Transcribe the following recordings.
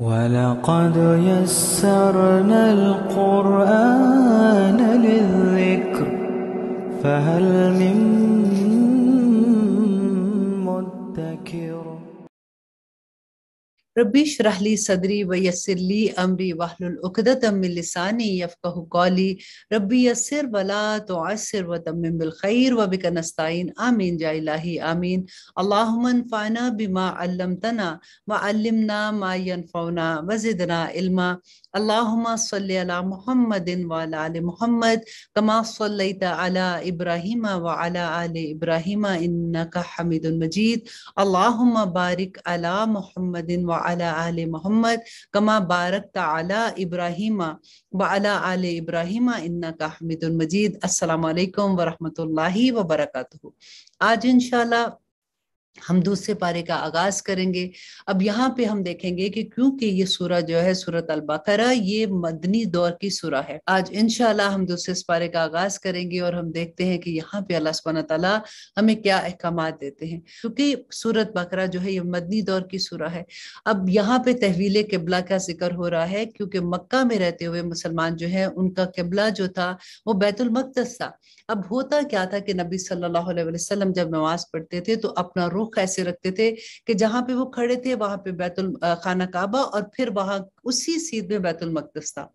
ولقد يسرنا القرآن للذكر فهل من ربي اشرح لي صدري ويسر لي أمري واحلل عقدة من لساني يفقه قولي ربي يسر ولا تعسر وتمم بالخير وبك نستعين آمين يا إلهي آمين اللهم انفعنا بما علمتنا وعلمنا ما ينفعنا وزدنا علما अल्लाहुम्मा सल्ली अला मुहम्मदिन वाल आल मुहम्मद कमा सल्लैत अला इब्राहिम व अला आल इब्राहिम इन्नका हमीदुल मजीद अल्लाहुम्मा बारिक अला मुहम्मदिन व अला आल मुहम्मद कमा बारकत अला इब्राहिम व अला आल इब्राहिम इन्नका हमीदुल मजीद अस्सलाम वालेकुम व रहमतुल्लाहि व बरकातुहू आज इंशाल्लाह हम दूसरे पारे का आगाज करेंगे अब यहाँ पे हम देखेंगे कि क्योंकि ये सूरह जो है सूरत अल बकरा ये मदनी दौर की सूरा है आज इनशाला हम दूसरे इस पारे का आगाज करेंगे और हम देखते हैं कि यहाँ पे अल्लाह सुबहाना तला हमें क्या अहकाम देते हैं क्योंकि सूरत बकरा जो है ये मदनी दौर की सूरह है अब यहाँ पे तहवील किबला का जिक्र हो रहा है क्योंकि मक्का में रहते हुए मुसलमान जो है उनका किबला जो था वो बैतुलमकदस था अब होता क्या था कि नबी सल्लल्लाहु अलैहि वसल्लम जब नमाज पढ़ते थे तो अपना रुख ऐसे रखते थे कि जहाँ पे वो खड़े थे वहां पे बैतुल खाना काबा और फिर वहां उसी सीध में बैतुल मकदस था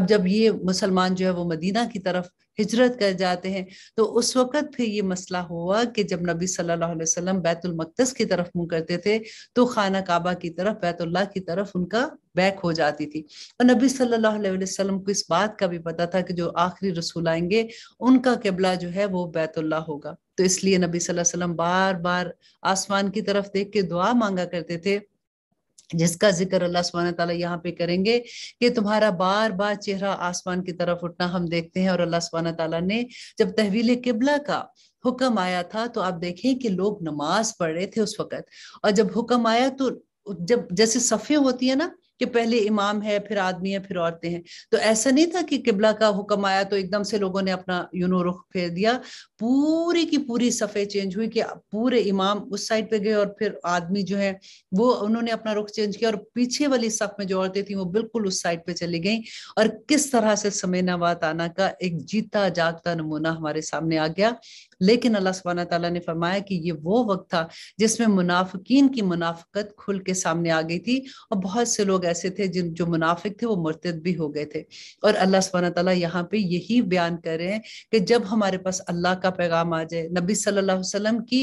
अब जब ये मुसलमान जो है वो मदीना की तरफ हिजरत कर जाते हैं तो उस वक़्त फिर ये मसला हुआ कि जब नबी सल्लल्लाहु अलैहि वसल्लम बैतुलमक़दस की तरफ मुंह करते थे तो खाना काबा की तरफ बैतुल्लाह की तरफ उनका बैक हो जाती थी और नबी सल्लल्लाहु अलैहि वसल्लम को इस बात का भी पता था कि जो आखिरी रसूल आएंगे उनका किबला जो है वो बैतुल्ला होगा तो इसलिए नबी सल्लल्लाहु अलैहि वसल्लम बार बार आसमान की तरफ देख के दुआ मांगा करते थे जिसका जिक्र अल्लाह सुबहान तला यहाँ पे करेंगे कि तुम्हारा बार बार चेहरा आसमान की तरफ उठना हम देखते हैं और अल्लाह सुबहान तला ने जब तहवील किबला का हुक्म आया था तो आप देखें कि लोग नमाज पढ़ रहे थे उस वक़्त और जब हुक्म आया तो जब जैसे सफ़े होती है ना कि पहले इमाम है फिर आदमी है फिर औरतें हैं तो ऐसा नहीं था कि किबला का हुक्म आया तो एकदम से लोगों ने अपना यूनो रुख फेर दिया पूरी की पूरी सफ़े चेंज हुई कि पूरे इमाम उस साइड पे गए और फिर आदमी जो है वो उन्होंने अपना रुख चेंज किया और पीछे वाली सफ में जो औरतें थी वो बिल्कुल उस साइड पे चली गई और किस तरह से समेनाबाद आना का एक जीता जागता नमूना हमारे सामने आ गया लेकिन अल्लाह सुबहाना तला ने फरमाया कि ये वो वक्त था जिसमें मुनाफिकीन की मुनाफकत खुल के सामने आ गई थी और बहुत से लोग ऐसे थे जिन जो मुनाफिक थे वो मुर्तद भी हो गए थे और अल्लाह सुबहाना तला यहाँ पे यही बयान कर रहे हैं कि जब हमारे पास अल्लाह का का पैगाम आ जाए नबी सल्लल्लाहु अलैहि वसल्लम की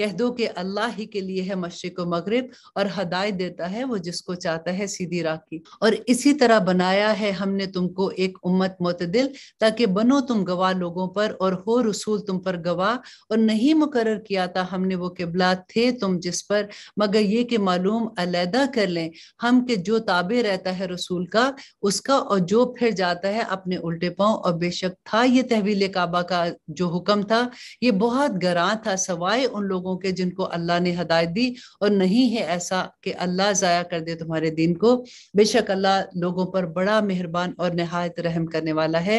कह दो कि अल्लाह ही के लिए है मशरक व मगरब और हदायत देता है वो जिसको चाहता है सीधी राह की और इसी तरह बनाया है हमने तुमको एक उम्मत मतदिल ताकि बनो तुम गवाह लोगों पर और हो रसूल तुम पर गवाह और नहीं मुकर किया था हमने वो किबला थे तुम जिस पर मगर ये कि मालूम अलहदा कर लें हम के जो ताबे रहता है रसूल का उसका और जो फिर जाता है अपने उल्टे पाँव और बेशक था ये तहवील काबा का जो हुक्म था ये बहुत गरा था सवाए उन लोगों लोगों के जिनको अल्लाह ने हदायत दी और नहीं है ऐसा कि अल्लाह ज़ाया कर दे तुम्हारे दिन को बेशक अल्लाह लोगों पर बड़ा मेहरबान और नहायत रहम करने वाला है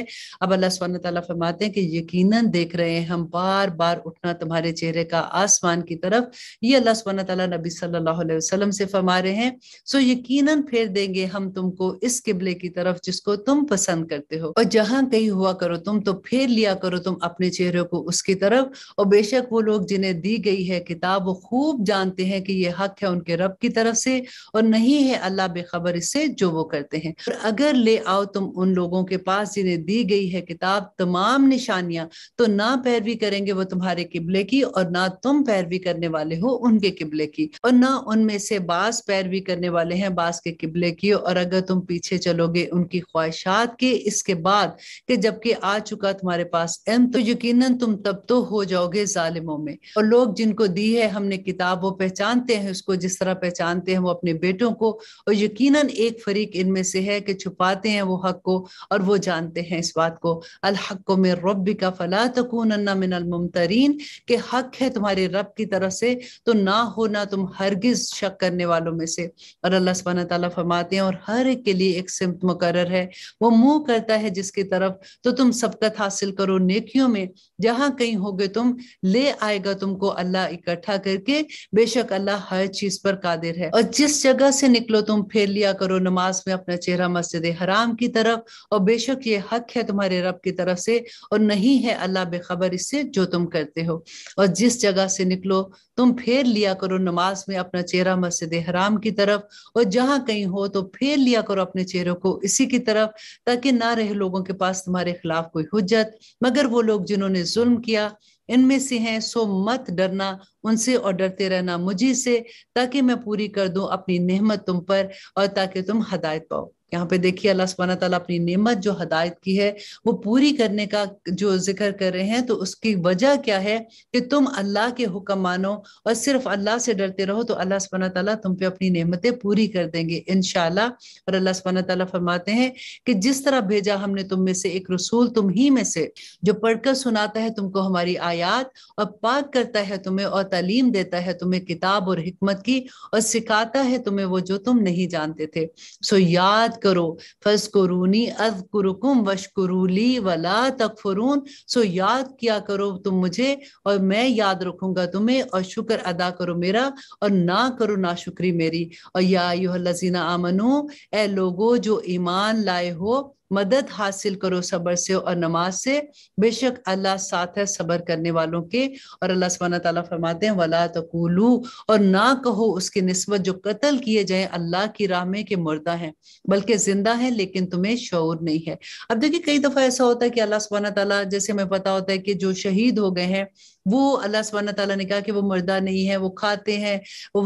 अब अल्लाह सुबहान तला फरमाते हैं कि यकीनन देख रहे हैं हम बार बार उठना तुम्हारे चेहरे का आसमान की तरफ ये अल्लाह सुबहान तला नबी सल्लल्लाहु अलैहि वसल्लम से फरमा रहे हैं सो यकीनन फेर देंगे हम तुमको इस किबले की तरफ जिसको तुम पसंद करते हो और जहां कहीं हुआ करो तुम तो फेर लिया करो तुम अपने चेहरे को उसकी तरफ और बेशक वो लोग जिन्हें दी गई गई है किताब वो खूब जानते हैं कि ये हक है उनके रब की तरफ से और नहीं है अल्लाह बेखबर इससे जो वो करते हैं और अगर ले आओ तुम उन लोगों के पास जिन्हें दी गई है किताब तमाम निशानियां तो ना पैरवी करेंगे वो तुम्हारे किबले की और ना तुम पैरवी करने वाले हो उनके किबले की और ना उनमें से बास पैरवी करने वाले हैं बास के किबले की और अगर तुम पीछे चलोगे उनकी ख्वाहिशात के इसके बाद कि जबकि आ चुका तुम्हारे पास एम तो यकीनन तुम तब तो हो जाओगे जालिमों में और लोग जिनको दी है हमने किताब वो पहचानते हैं उसको जिस तरह पहचानते हैं वो अपने बेटों को और यकीनन एक फरीक इनमें से है कि छुपाते हैं वो हक को और वो जानते हैं इस बात को अलहक में रब का फला तकून मिनलमतरीन के हक है तुम्हारे रब की तरफ से तो ना हो ना तुम हरगिज शक करने वालों में से और अल्लाह सब तला फरमाते हैं और हर एक के लिए एक सिमत मुकर है वो मुंह करता है जिसकी तरफ तो तुम सबकत हासिल करो नेकियों में जहाँ कहीं होगे तुम ले आएगा तुमको अल्लाह अल्लाह इकट्ठा करके बेशक अल्लाह हर चीज पर कादिर है और जिस जगह से निकलो तुम फेर लिया करो नमाज में अपना चेहरा मस्जिद हराम की तरफ और बेशक ये हक है तुम्हारे रब की तरफ से और नहीं है अल्लाह बेखबर इससे जो तुम करते हो और जिस जगह से निकलो तुम फेर लिया करो नमाज में अपना चेहरा मस्जिद हराम की तरफ और जहां कहीं हो तो फेर लिया करो अपने चेहरों को इसी की तरफ ताकि ना रहे लोगों के पास तुम्हारे खिलाफ कोई हुज्जत मगर वो लोग जिन्होंने जुल्म किया इनमें से हैं सो मत डरना उनसे और डरते रहना मुझी से ताकि मैं पूरी कर दूं अपनी नेहमत तुम पर और ताकि तुम हदायत पाओ यहाँ पे देखिए अल्लाह सुबहाना तला अपनी नेमत जो हदायत की है वो पूरी करने का जो जिक्र कर रहे हैं तो उसकी वजह क्या है कि तुम अल्लाह के हुक्म मानो और सिर्फ अल्लाह से डरते रहो तो अल्लाह सुबहाना तला तुम पे अपनी नेमतें पूरी कर देंगे इन और अल्लाह सुबहाना तला फरमाते हैं कि जिस तरह भेजा हमने तुम में से एक रसूल तुम ही में से जो पढ़कर सुनाता है तुमको हमारी आयात और पाक करता है तुम्हें और तालीम देता है तुम्हें किताब और हमत की और सिखाता है तुम्हें वो जो तुम नहीं जानते थे सो याद करो फस कुरूनी अज कुरुकुम वशकुरूली वला तकफरून सो याद किया करो तुम मुझे और मैं याद रखूंगा तुम्हें और शुक्र अदा करो मेरा और ना करो ना शुक्री मेरी और या युहलजीना आमनू ए लोगो जो ईमान लाए हो मदद हासिल करो सबर से और नमाज से बेशक अल्लाह साथ है सबर करने वालों के और अल्लाह सुबह तला फरमाते हैं वला तकूलू और ना कहो उसकी नस्बत जो कत्ल किए जाए अल्लाह की राह में के मुर्दा है बल्कि जिंदा है लेकिन तुम्हें शौर नहीं है अब देखिए कई दफ़ा ऐसा होता है कि अल्लाह सुबह तला जैसे हमें पता होता है कि जो शहीद हो गए हैं वो अल्लाह सुबह तला ने कहा कि वो मुर्दा नहीं है वो खाते हैं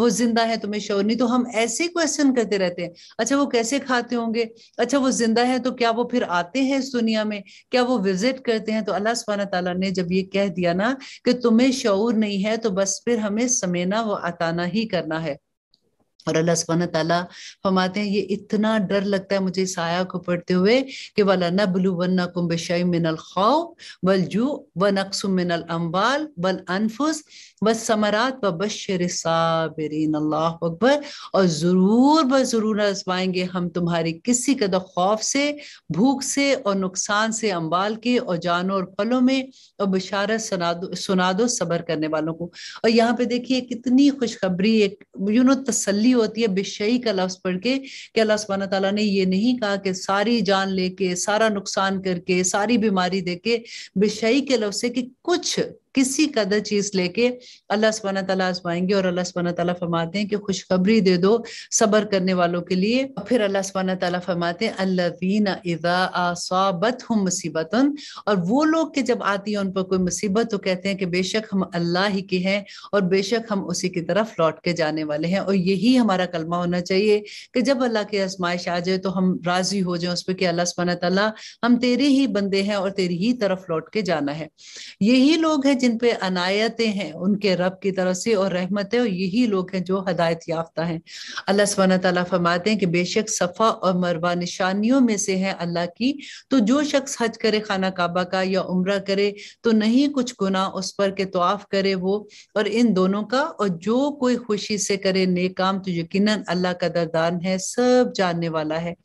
वो जिंदा है तुम्हें शौर नहीं तो हम ऐसे क्वेश्चन करते रहते हैं अच्छा वो कैसे खाते होंगे अच्छा वो जिंदा है तो क्या वो फिर आते हैं इस दुनिया में क्या वो विजिट करते हैं तो अल्लाह सुबहाना तला ने जब ये कह दिया ना कि तुम्हें शौर नहीं है तो बस फिर हमें समेना व अताना ही करना है और अल्लाह सुबहान तला फरमाते हैं ये इतना डर लगता है मुझे इस आया को पढ़ते हुए कि वाला न बलू वन्ना कुम्बशाई मिनल खौफ बल जू व नक्सु मिनल अम्बाल बल अनफुस व समरात व बशर साबरीन अल्लाह अकबर और ज़रूर ब ज़रूर आजमाएंगे हम तुम्हारी किसी कदर खौफ से भूख से और नुकसान से अम्बाल के और जानों और फलों में और बशारत सुना दो सुना दो सबर करने वालों को और यहाँ पे देखिए कितनी खुशखबरी एक यू नो तसली होती है बिशई का लफ्ज पढ़ के कि अल्लाह सुबहान तला ने ये नहीं कहा कि सारी जान लेके सारा नुकसान करके सारी बीमारी देके बिशई के लफ्ज से कि कुछ किसी कदर चीज लेके अल्लाह सुबहाना तला आजमाएंगे और अल्लाह सुबहाना तला फरमाते हैं कि खुशखबरी दे दो सबर करने वालों के लिए फिर अल्लाह सुबहाना तला फरमाते हैं अल्लावीना आसाबत हम मुसीबत और वो लोग के जब आती है उन पर कोई मुसीबत तो कहते हैं कि बेशक हम अल्लाह ही के हैं और बेशक हम उसी की तरफ लौट के जाने वाले हैं और यही हमारा कलमा होना चाहिए कि जब अल्लाह की आजमाइश आ जाए तो हम राजी हो जाए उस पर कि अल्लाह सुबहाना तला हम तेरे ही बंदे हैं और तेरी ही तरफ लौट के जाना है यही लोग हैं जिन पे अनायतें हैं उनके रब की तरफ से और रहमतें और यही लोग हैं जो हदायत याफ्ता हैं अल्लाह सब तला फरमाते हैं कि बेशक सफ़ा और मरवा निशानियों में से है अल्लाह की तो जो शख्स हज करे खाना काबा का या उम्र करे तो नहीं कुछ गुना उस पर के तोाफ़ करे वो और इन दोनों का और जो कोई खुशी से करे नेक काम तो यकीन अल्लाह का दरदान है सब जानने वाला है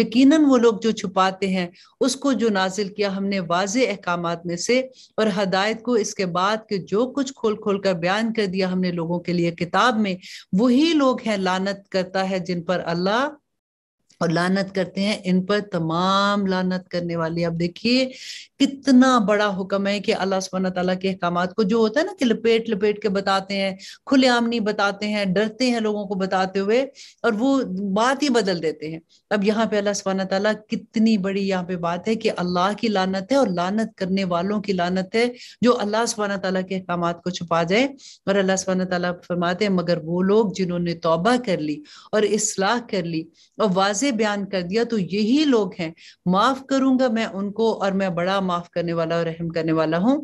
यकीन वो लोग जो छुपाते हैं उसको जो नाजिल किया हमने वाज अहकाम में से और हदायत को इस इसके बाद कि जो कुछ खोल खोल कर बयान कर दिया हमने लोगों के लिए किताब में वही लोग हैं लानत करता है जिन पर अल्लाह और लानत करते हैं इन पर तमाम लानत करने वाले अब देखिए कितना बड़ा हुक्म है कि अल्लाह सुबहान तला के अहकाम को जो होता है ना कि लपेट लपेट के बताते हैं खुलेआम नहीं बताते हैं डरते हैं लोगों को बताते हुए और वो बात ही बदल देते हैं अब यहाँ पे अल्लाह सुबहान तला कितनी बड़ी यहाँ पे बात है कि अल्लाह की लानत है और लानत करने वालों की लानत है जो अल्लाह सुबहाना तला के अहकाम को छुपा जाए और अल्लाह सुबहाना तला फरमाते हैं मगर वो लोग जिन्होंने तोबा कर ली और इसलाह कर ली और वाज बयान कर दिया तो यही लोग हैं माफ करूंगा मैं उनको और मैं बड़ा माफ करने वाला और रहम करने वाला हूँ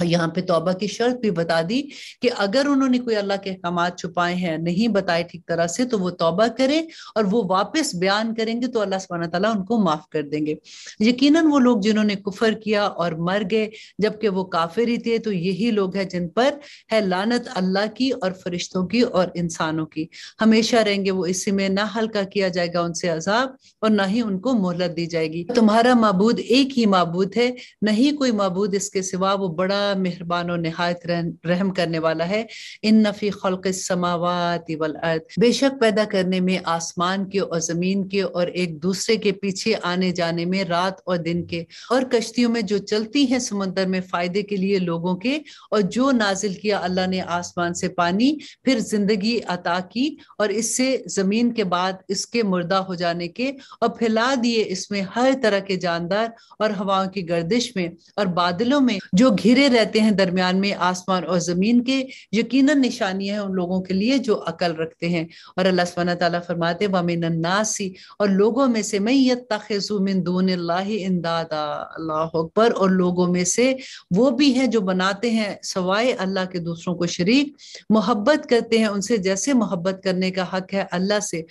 तो यहाँ पे तोबा की शर्त भी बता दी कि अगर उन्होंने कोई अल्लाह के अहकाम छुपाए हैं नहीं बताए ठीक तरह से तो वो तोबा करें और वो वापस बयान करेंगे तो अल्लाह सुबहाना तला उनको माफ कर देंगे यकीनन वो लोग जिन्होंने कुफर किया और मर गए जबकि वो काफिर ही थे तो यही लोग हैं जिन पर है लानत अल्लाह की और फरिश्तों की और इंसानों की हमेशा रहेंगे वो इसी में ना हल्का किया जाएगा उनसे अजाब और ना ही उनको मोहलत दी जाएगी तुम्हारा मबूद एक ही मबूद है नहीं कोई मबूद इसके सिवा वो बड़ा मेहरबान और नहायत रहम करने वाला है इन नफ़ी खल्क समावत वल अर्थ बेशक पैदा करने में आसमान के और ज़मीन के और एक दूसरे के पीछे आने जाने में रात और दिन के और कश्तियों में जो चलती हैं समुंदर में फ़ायदे के लिए लोगों के और जो नाजिल किया अल्लाह ने आसमान से पानी फिर जिंदगी अता की और इससे ज़मीन के बाद इसके मुर्दा हो जाने के और फैला दिए इसमें हर तरह के जानदार और हवाओं की गर्दिश में और बादलों में जो घिरे रहते हैं दरमियान में आसमान और ज़मीन के यकीन निशानियां हैं उन लोगों के लिए जो अकल रखते हैं और अल्लाह सुबहाना तला फरमाते नासी और लोगों में से मैं यतमिंदून इंदादा अल्लाह अकबर और लोगों में से वो भी हैं जो बनाते हैं सवाए अल्लाह के दूसरों को शरीक मोहब्बत करते हैं उनसे जैसे मोहब्बत करने का हक है अल्लाह से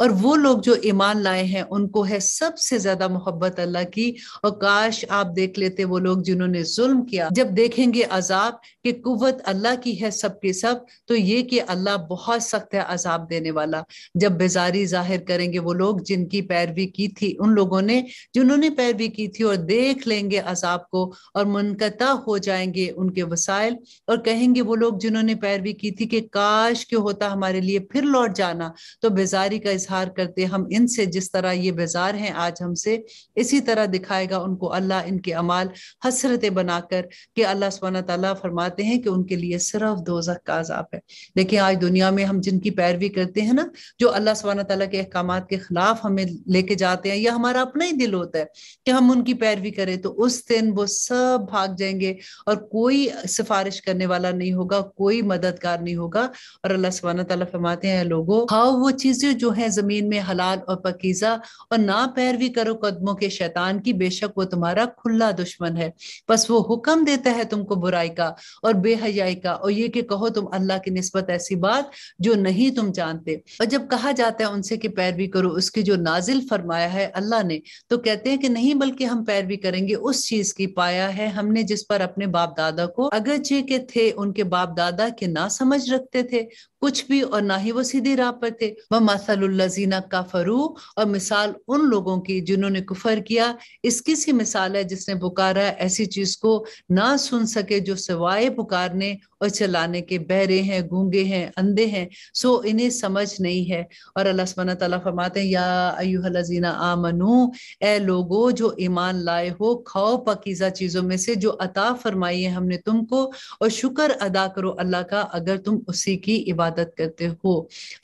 और वो लोग जो ईमान लाए हैं उनको है सबसे ज्यादा मोहब्बत अल्लाह की और काश आप देख लेते वो लोग जिन्होंने जुल्म किया जब देख देखेंगे अजाब कि कुत अल्लाह की है सब के सब तो ये कि अल्लाह बहुत सख्त है अजाब देने वाला जब बेजारी जाहिर करेंगे वो लोग जिनकी पैरवी की थी उन लोगों ने जिन्होंने पैरवी की थी और देख लेंगे अजाब को और मुनकता हो जाएंगे उनके वसाइल और कहेंगे वो लोग जिन्होंने पैरवी की थी कि काश क्यों होता हमारे लिए फिर लौट जाना तो बेजारी का इजहार करते हम इनसे जिस तरह ये बेजार हैं आज हमसे इसी तरह दिखाएगा उनको अल्लाह इनके अमाल हसरतें बनाकर कि अल्लाह सुबहाना तला फरमाते हैं कि उनके लिए सिर्फ दो का आजाब है लेकिन आज दुनिया में हम जिनकी पैरवी करते हैं ना जो अल्लाह सुबहाना तला के अहकाम के खिलाफ हमें लेके जाते हैं या हमारा अपना ही दिल होता है कि हम उनकी पैरवी करें तो उस दिन वो सब भाग जाएंगे और कोई सिफारिश करने वाला नहीं होगा कोई मददगार नहीं होगा और अल्लाह सुबहाना तला फरमाते हैं लोगों हाँ वो चीजें जो है जमीन में हलाल और पकीजा और ना पैरवी करो कदमों के शैतान की बेशक वो तुम्हारा खुला दुश्मन है बस वो हुक्म देता है तुमको बुराई का और बेहयाई का और ये कि कहो तुम अल्लाह की नस्बत ऐसी बात जो नहीं तुम जानते और जब कहा जाता है उनसे कि पैरवी करो उसकी जो नाजिल फरमाया है अल्लाह ने तो कहते हैं कि नहीं बल्कि हम पैरवी करेंगे उस चीज की पाया है हमने जिस पर अपने बाप दादा को अगर जे के थे उनके बाप दादा के ना समझ रखते थे कुछ भी और ना ही वो सीधे राह पर थे वह मसलजीना का फरू और मिसाल उन लोगों की जिन्होंने कुफर किया इसकी सी मिसाल है जिसने पुकारा ऐसी चीज को ना सुन सके जो सिवाय पुकारने और चलाने के बहरे हैं गूंगे हैं अंधे हैं सो इन्हें समझ नहीं है और अल्लाह सुबहाना तला फरमाते हैं या अयुहलजीना आमनू ए लोगो जो ईमान लाए हो खाओ पकीज़ा चीज़ों में से जो अता फरमाई है हमने तुमको और शुक्र अदा करो अल्लाह का अगर तुम उसी की इबादत करते हो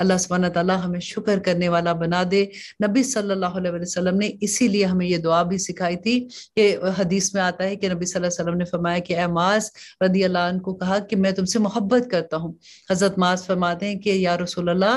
अल्लाह सुबहाना तला हमें शुक्र करने वाला बना दे नबी सल्लल्लाहु अलैहि वसल्लम ने इसीलिए हमें ये दुआ भी सिखाई थी कि हदीस में आता है कि नबी सल्लल्लाहु अलैहि वसल्लम ने फरमाया कि अमाज रदी अल्लाह को कहा कि मैं तुमसे मोहब्बत करता हूँ हजरत माज फरमाते हैं कि या रसोल्ला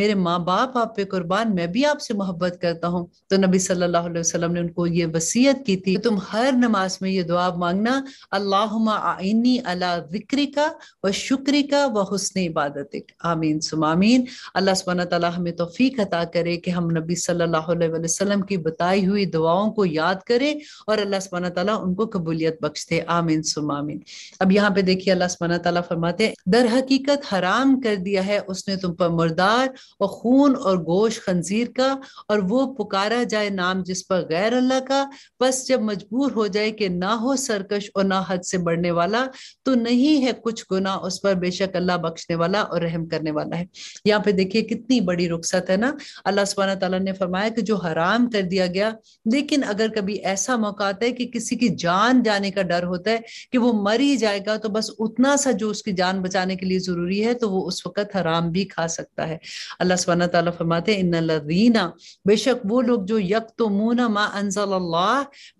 मेरे माँ बाप आप पे कुर्बान मैं भी आपसे मोहब्बत करता हूँ तो नबी सल्लल्लाहु अलैहि वसल्लम ने उनको ये वसीयत की थी तुम हर नमाज में ये दुआ मांगना अल्लाह आइनी अला जिक्र का व शुक्र का व हसन इबादत आमीन सुमामीन अल्लाह सुबहाना तला हमें तोफ़ीक अता करे कि हम नबी सल्लल्लाहु अलैहि की बताई हुई दुआओं को याद करें और अल्लाह सुबहाना तला उनको कबूलियत बख्श दे आमीन सुमामीन अब यहाँ पे देखिए अल्लाह सुबहाना ताला फरमाते हैं दर हकीकत हराम कर दिया है उसने तुम पर मुर्दार और खून और गोश खंजीर का और वो पुकारा जाए नाम जिस पर गैर अल्लाह का बस जब मजबूर हो जाए कि ना हो सरकश और ना हद से बढ़ने वाला तो नहीं है कुछ गुना उस पर बेशक अल्लाह बख्शने वाला और रहम करने वाला है यहाँ पे देखिए कितनी बड़ी रुख्सत है ना अल्लाह सुबहाना तला ने फरमाया कि जो हराम कर दिया गया लेकिन अगर कभी ऐसा मौका आता है कि किसी की जान जाने का डर होता है कि वो मर ही जाएगा तो बस उतना सा जो उसकी जान बचाने के लिए जरूरी है तो वो उस वक्त हराम भी खा सकता है अल्लाह सब तआला फरमाते इन लदीना बेशक वो लोग जो यक तो मुना मा अनजल्लाह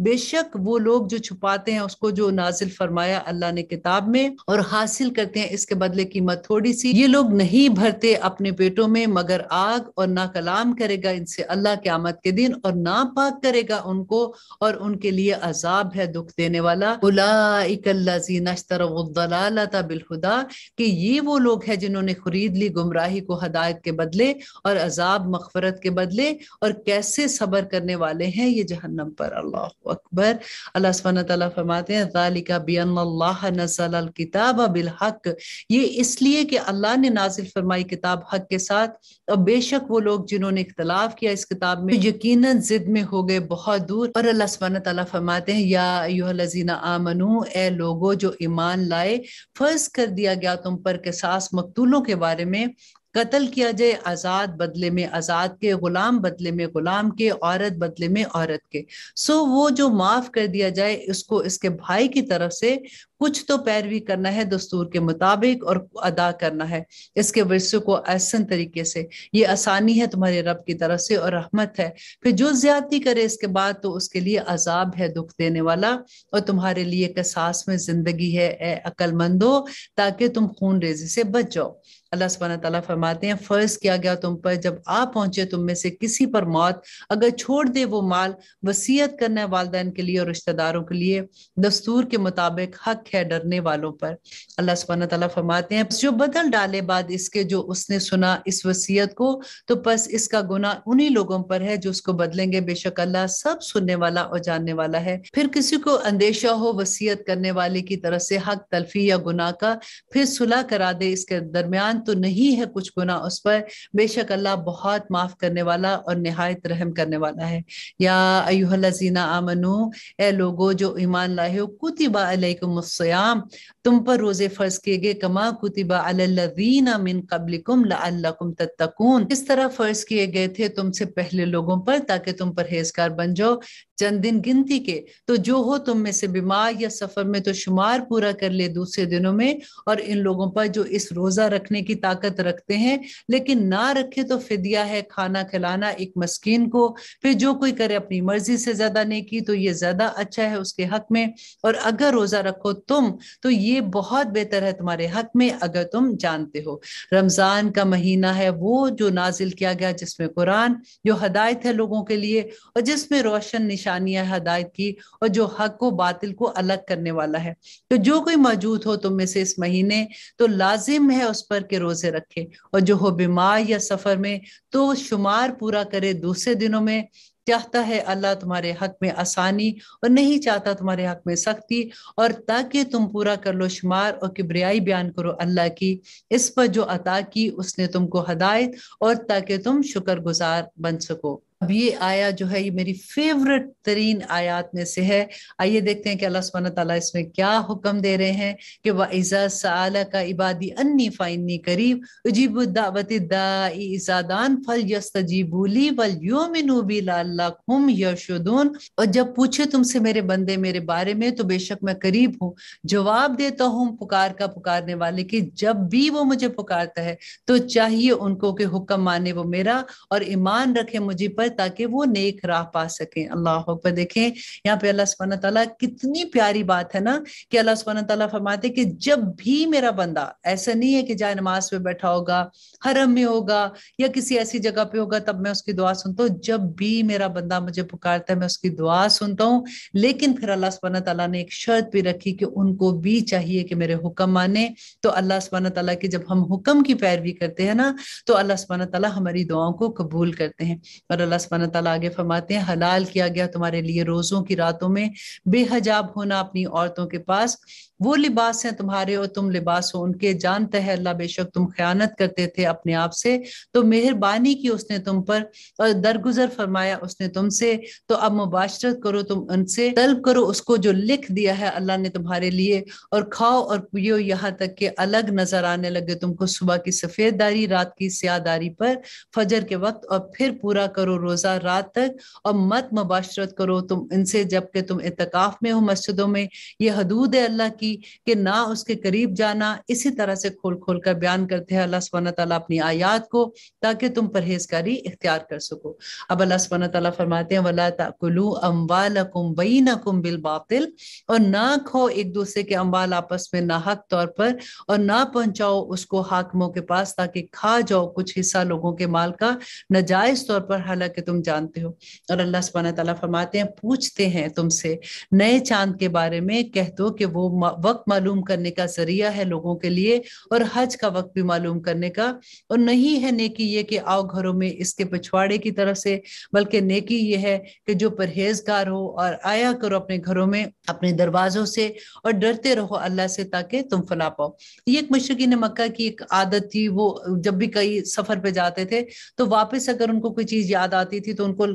बेशक वो लोग जो छुपाते हैं उसको जो नाजिल फरमाया अल्लाह ने किताब में और हासिल करते हैं इसके बदले कीमत थोड़ी सी ये लोग नहीं भरते अपने पेटों में मगर आग और ना कलाम करेगा इनसे अल्लाह के आमद के दिन और ना पाक करेगा उनको और उनके लिए अजाब है दुख देने वाला उलाजीनाशतरवदलालता खुदा कि ये वो लोग हैं जिन्होंने खरीद ली गुमराही को हदायत के बदले और अजाब मखफरत के बदले और कैसे सबर करने वाले हैं ये जहन्नम पर अल्लाह अकबर अल्लाह फरमाते हैं ज़ालिका नज़ल किताब बिलहक ये इसलिए कि अल्लाह ने नाजिल फरमाई किताब हक के साथ और बेशक वो लोग जिन्होंने इख्तलाफ किया इस किताब में यकीन जिद में हो गए बहुत दूर और अल्लाह सुबहान फरमाते हैं या लजीना आमनू ए लोगो जो ईमान लाए फर्ज फर्ज कर दिया गया तुम पर के सास मकतूलों के बारे में कत्ल किया जाए आज़ाद बदले में आज़ाद के ग़ुलाम बदले में ग़ुलाम के औरत बदले में औरत के सो वो जो माफ़ कर दिया जाए इसको इसके भाई की तरफ से कुछ तो पैरवी करना है दस्तूर के मुताबिक और अदा करना है इसके वर्षों को आसन तरीके से ये आसानी है तुम्हारे रब की तरफ से और रहमत है फिर जो ज्यादती करे इसके बाद तो उसके लिए अजाब है दुख देने वाला और तुम्हारे लिए कसास में जिंदगी है ए अक्लमंदो ताकि तुम खून रेजी से बच जाओ अल्लाह सुबह तला फरमाते हैं फ़र्ज किया गया तुम पर जब आ पहुंचे तुम में से किसी पर मौत अगर छोड़ दे वो माल वसीयत करना है वालदेन के लिए और रिश्तेदारों के लिए दस्तूर के मुताबिक हक है डरने वालों पर अल्लाह सुबह तला फरमाते हैं जो बदल डाले बाद इसके जो उसने सुना इस वसीयत को तो बस इसका गुना उन्हीं लोगों पर है जो उसको बदलेंगे बेशक अल्लाह सब सुनने वाला और जानने वाला है फिर किसी को अंदेशा हो वसीयत करने वाले की तरफ से हक तलफी या गुना का फिर सुलह करा दे इसके दरमियान तो नहीं है कुछ गुना उस पर बेशक अल्लाह बहुत माफ करने वाला और नहायत रहम करने वाला है या अयुहलाजीना आमनु ए लोगो जो ईमान लाए हो कुतिबा अलैकुम तुम पर रोजे फर्ज किए गए कमा कुतिबा अलल्लजीना मिन कब्लिकुम लअल्लकुम तत्तकून इस तरह फर्ज किए गए थे तुमसे पहले लोगों पर ताकि तुम परहेजगार बन जाओ चंद दिन गिनती के तो जो हो तुम में से बीमार या सफर में तो शुमार पूरा कर ले दूसरे दिनों में और इन लोगों पर जो इस रोजा रखने की ताकत रखते हैं लेकिन ना रखे तो फिदिया है खाना खिलाना एक मस्किन को फिर जो कोई करे अपनी मर्जी से ज्यादा नहीं की तो ये ज्यादा अच्छा है उसके हक में और अगर रोजा रखो तुम तो ये बहुत बेहतर है तुम्हारे हक में अगर तुम जानते हो रमजान का महीना है वो जो नाजिल किया गया जिसमें कुरान जो हदायत है लोगों के लिए और जिसमें रोशन निशान निशानियां हदायत की और जो हक को बातिल को अलग करने वाला है तो जो कोई मौजूद हो तुम में से इस महीने तो लाजिम है उस पर के रोजे रखे और जो हो बीमार या सफर में तो शुमार पूरा करे दूसरे दिनों में चाहता है अल्लाह तुम्हारे हक में आसानी और नहीं चाहता तुम्हारे हक में सख्ती और ताकि तुम पूरा कर लो शुमार और किब्रियाई बयान करो अल्लाह की इस पर जो अता की उसने तुमको हदायत और ताकि तुम शुक्रगुजार बन सको अब ये आया जो है ये मेरी फेवरेट तरीन आयात में से है आइए देखते हैं कि अल्लाह सुबहान ताला इसमें क्या हुक्म दे रहे हैं कि वज़ा साला का इबादी अन्नी फ़ाइनी करीब अजीब दावत दादान फल यस्तजीबूली वल योमिनूबी लाकुम यशुदून और जब पूछे तुमसे मेरे बंदे मेरे बारे में तो बेशक मैं करीब हूँ जवाब देता हूँ पुकार का पुकारने वाले की जब भी वो मुझे पुकारता है तो चाहिए उनको कि हुक्म माने वो मेरा और ईमान रखे मुझे पर है ताकि वो नेक राह पा सकें अल्लाह अकबर देखें यहाँ पे अल्लाह सुबहाना तला कितनी प्यारी बात है ना कि अल्लाह सुबहाना तला फरमाते कि जब भी मेरा बंदा ऐसा नहीं है कि जाए नमाज पे बैठा होगा हरम में होगा या किसी ऐसी जगह पे होगा तब मैं उसकी दुआ सुनता हूँ जब भी मेरा बंदा मुझे पुकारता है मैं उसकी दुआ सुनता हूँ लेकिन फिर अल्लाह सुबहान तला ने एक शर्त भी रखी कि उनको भी चाहिए कि मेरे हुक्म माने तो अल्लाह सुबहान तला की जब हम हुक्म की पैरवी करते हैं ना तो अल्लाह सुबहान तला हमारी दुआओं को कबूल करते हैं और अल्लाह अल्लाह सुबहाना तला आगे फरमाते हैं हलाल किया गया तुम्हारे लिए रोज़ों की रातों में बेहजाब होना अपनी औरतों के पास वो लिबास हैं तुम्हारे और तुम लिबास हो उनके जानते हैं अल्लाह बेशक तुम खयानत करते थे अपने आप से तो मेहरबानी की उसने तुम पर और दरगुजर फरमाया उसने तुमसे तो अब मुबाशरत करो तुम उनसे तलब करो उसको जो लिख दिया है अल्लाह ने तुम्हारे लिए और खाओ और पियो यहाँ तक के अलग नजर आने लगे तुमको सुबह की सफेद दारी रात की स्यादारी पर फजर के वक्त और फिर पूरा करो रोजा रात तक और मत मुबाशरत करो तुम इनसे जबकि तुम इतकाफ में हो मस्जिदों में ये हदूद है अल्लाह की की कि ना उसके करीब जाना इसी तरह से खोल खोल कर बयान करते हैं अल्लाह सुबहाना तला अपनी आयात को ताकि तुम परहेजकारी इख्तियार कर सको अब अल्लाह सुबहाना तला फरमाते हैं वला तकुलू अम्बाल बैन बिल बातिल और ना खो एक दूसरे के अम्बाल आपस में नाहक तौर पर और ना पहुंचाओ उसको हाकमों के पास ताकि खा जाओ कुछ हिस्सा लोगों के माल का नजायज तौर पर हालांकि तुम जानते हो और अल्लाह सुबहाना तला फरमाते हैं पूछते हैं तुमसे नए चांद के बारे में कह दो कि वो वक्त मालूम करने का जरिया है लोगों के लिए और हज का वक्त भी मालूम करने का और नहीं है नेकी ये कि आओ घरों में इसके पिछवाड़े की तरफ से बल्कि नेकी ये है कि जो परहेजगार हो और आया करो अपने घरों में अपने दरवाजों से और डरते रहो अल्लाह से ताकि तुम फला पाओ ये एक मशरकिन मक्का की एक आदत थी वो जब भी कई सफर पे जाते थे तो वापस अगर उनको कोई चीज याद आती थी तो उनको